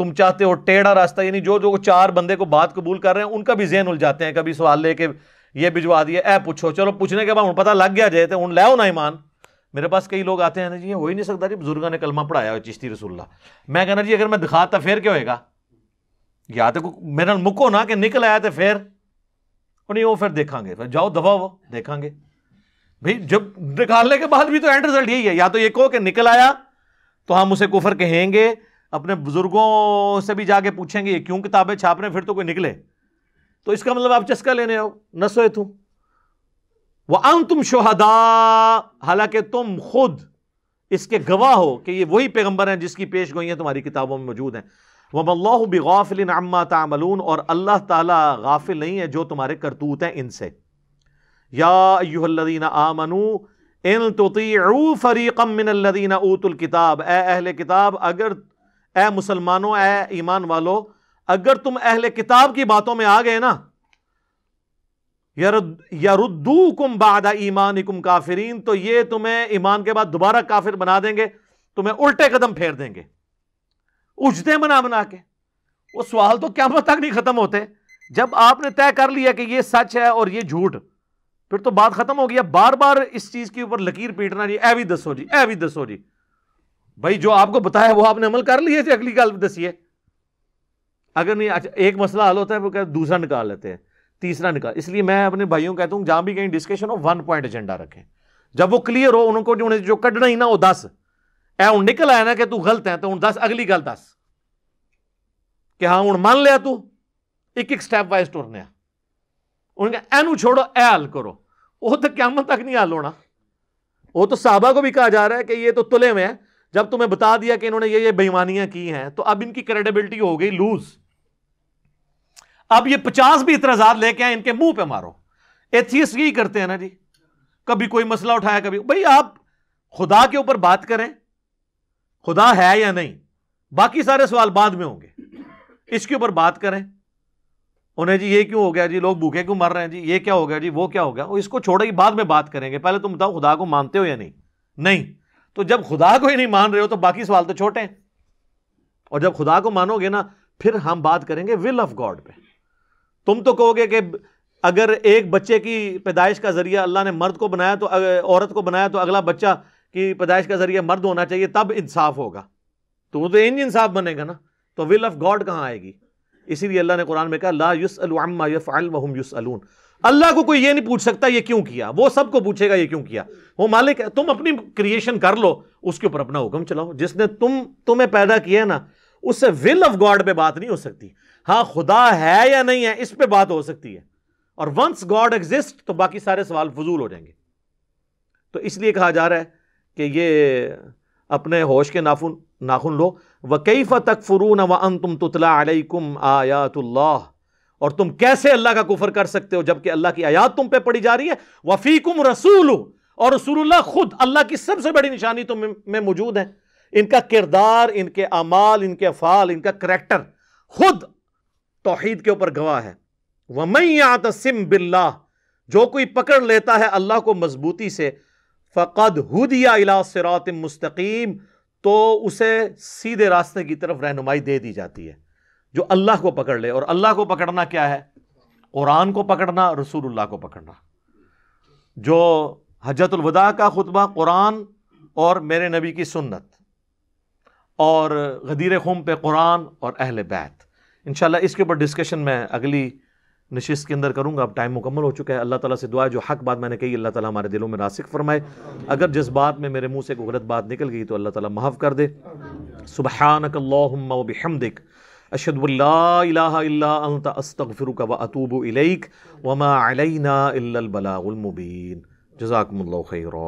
तुम चाहते हो टेढ़ा रास्ता यानी जो जो चार बंदे को बात कबूल कर रहे हैं उनका भी जेन उलझाते हैं कभी सवाल लेके ये भिजवा दिए ए पूछो चलो पूछने के बाद हूँ पता लग गया जे तो हूँ लै ना ईमान मेरे पास कई लोग आते हैं ना जी हो ही नहीं सकता जी बुजुर्गों ने कलमा पढ़ाया चिश्ती रसुल्ला मैं कहना जी अगर मैं दिखाता फिर क्या होएगा या तो मेरे मुको ना कि निकल आया तो फिर ਫਿਰ नहीं वो फिर देखांगे फिर जाओ दबाओ देखा भाई जब निकालने के बाद भी तो एंड रिजल्ट यही है या तो ये कहो कि निकल आया तो हम उसे कुफर कहेंगे अपने बुजुर्गों से भी जाके पूछेंगे ये क्यों किताबें छाप रहे फिर तो कोई निकले तो इसका मतलब आप चस्का लेने आओ न सोए तुम वह अंग तुम शोहदा हालांकि तुम खुद इसके गवाह हो कि ये वही पैगंबर हैं जिसकी पेश गोई है तुम्हारी किताबों में मौजूद हैं वमल्लाबी गाफिल अम्मा तामलून और अल्लाह ताला गाफिल नहीं है जो तुम्हारे करतूत हैं इनसे यादीन आमनु इन तो फ़रीकमिनदीन ऊतुल किताब ए अहल किताब अगर ए मुसलमानों ए ईमान वालो अगर तुम अहल किताब की बातों में आ गए ना यरुद्दू कुम बाद ईमान कुम काफिरीन तो ये तुम्हें ईमान के बाद दोबारा काफिर बना देंगे तुम्हें उल्टे कदम फेर देंगे उजते बना बना के वो सवाल तो क्या तक नहीं खत्म होते जब आपने तय कर लिया कि ये सच है और ये झूठ फिर तो बात खत्म हो गया बार बार इस चीज के ऊपर लकीर पीटना जी ए भी दसो जी ए भी दसो जी भाई जो आपको बताया वो आपने अमल कर लिया जी अगली गल दसी अगर नहीं अच्छा एक मसला हल होता है वो कहते दूसरा निकाल लेते हैं तीसरा निकाल इसलिए मैं अपने भाइयों कहता हूँ जहां भी कहीं डिस्कशन हो वन पॉइंट एजेंडा रखें जब वो क्लियर हो उनको जो उन्हें जो कटना ही ना हो दस ਇਹ ਹੁਣ ਨਿਕਲ ਆਇਆ ਨਾ ਕਿ ਤੂੰ ਗਲਤ ਹੈ ਤਾਂ ਹੁਣ दस ਅਗਲੀ ਗੱਲ ਦੱਸ ਕਿ ਹਾਂ ਹੁਣ ਮੰਨ ਲਿਆ ਤੂੰ ਇੱਕ ਇੱਕ ਸਟੈਪ ਵਾਈਜ਼ ਟੁਰਨਿਆ ਉਹਨੇ ਕਹਾ ਇਹਨੂੰ ਛੋੜੋ ਇਹ ਹੱਲ ਕਰੋ वो तो क्यामत तक नहीं हाल होना वो तो साहबा को भी कहा जा रहा है कि ये तो तुले हुए है जब तुम्हें बता दिया कि इन्होंने ये ये बेईमानियां की हैं तो अब इनकी क्रेडिबिलिटी हो गई लूज अब ये पचास भी इतना ज्यादा लेके आए इनके मुंह पे मारो एथियस यही करते हैं ना जी कभी कोई मसला उठाया कभी भाई आप खुदा के ऊपर बात करें खुदा है या नहीं बाकी सारे सवाल बाद में होंगे इसके ऊपर बात करें उन्हें जी ये क्यों हो गया जी लोग भूखे क्यों मर रहे हैं जी ये क्या हो गया जी वो क्या हो गया और इसको छोड़ेगी बाद में बात करेंगे पहले तुम बताओ खुदा को मानते हो या नहीं नहीं तो जब खुदा को ही नहीं मान रहे हो तो बाकी सवाल तो छोटे हैं और जब खुदा को मानोगे ना फिर हम बात करेंगे विल ऑफ गॉड पर तुम तो कहोगे कि अगर एक बच्चे की पैदाइश का जरिया अल्लाह ने मर्द को बनाया तो औरत को बनाया तो अगला बच्चा कि पैदाइश का जरिए मर्द होना चाहिए तब इंसाफ होगा तो वो तो इंज इंसाफ बनेगा ना तो विल ऑफ गॉड कहाँ आएगी इसीलिए अल्लाह ने कुरान में कहा ला युसअलमा युस युसअलून अल्लाह को कोई ये नहीं पूछ सकता ये क्यों किया वो सबको पूछेगा ये क्यों किया वो मालिक है तुम अपनी क्रिएशन कर लो उसके ऊपर अपना हुक्म चलाओ जिसने तुम तुम्हें पैदा किया है ना उससे विल ऑफ गॉड पे बात नहीं हो सकती हाँ खुदा है या नहीं है इस पर बात हो सकती है और वंस गॉड एग्जिस्ट तो बाकी सारे सवाल फजूल हो जाएंगे तो इसलिए कहा जा रहा है कि ये अपने होश के नाफुन नाखुन लो वकीफ़ तक व अन तुम तुतलाकुम आयातुल्लाह और तुम कैसे अल्लाह का कुफर कर सकते हो जबकि अल्लाह की आयात तुम पे पड़ी जा रही है वफ़ीकुम रसूल और रसूलुल्लाह खुद अल्लाह की सबसे बड़ी निशानी तुम में मौजूद है इनका किरदार इनके अमाल इनके फ़ाल इनका करेक्टर खुद तोहद के ऊपर गवाह है वमैयातसिम बिल्ला जो कोई पकड़ लेता है अल्लाह को मजबूती से फ़कद हुदिया इला सिरात मुस्तकीम तो उसे सीधे रास्ते की तरफ रहनुमाई दे दी जाती है जो अल्लाह को पकड़ ले और अल्लाह को पकड़ना क्या है कुरान को पकड़ना रसूलुल्लाह को पकड़ना जो हजतुलवदा का खुतबा कुरान और मेरे नबी की सुन्नत और गदीर खुम पे कुरान और अहल बैत इन इसके ऊपर डिस्कशन में अगली नशिस्त के अंदर करूँगा अब टाइम मुकम्मल हो चुका है अल्लाह ताला से दुआ जो हक बात मैंने कही अल्लाह ताला हमारे दिलों में रासिक फरमाए अगर जिस बात में मेरे मुंह से कोई गलत बात निकल गई तो अल्लाह ताला माफ़ कर दे सुबहानकल्लाबिहमदिक अशदुल्लात अस्तफ़िर व अतूब इलैक वमा अलैना इल्लल बलागुल मुबीन जजाकमल्ला खैरा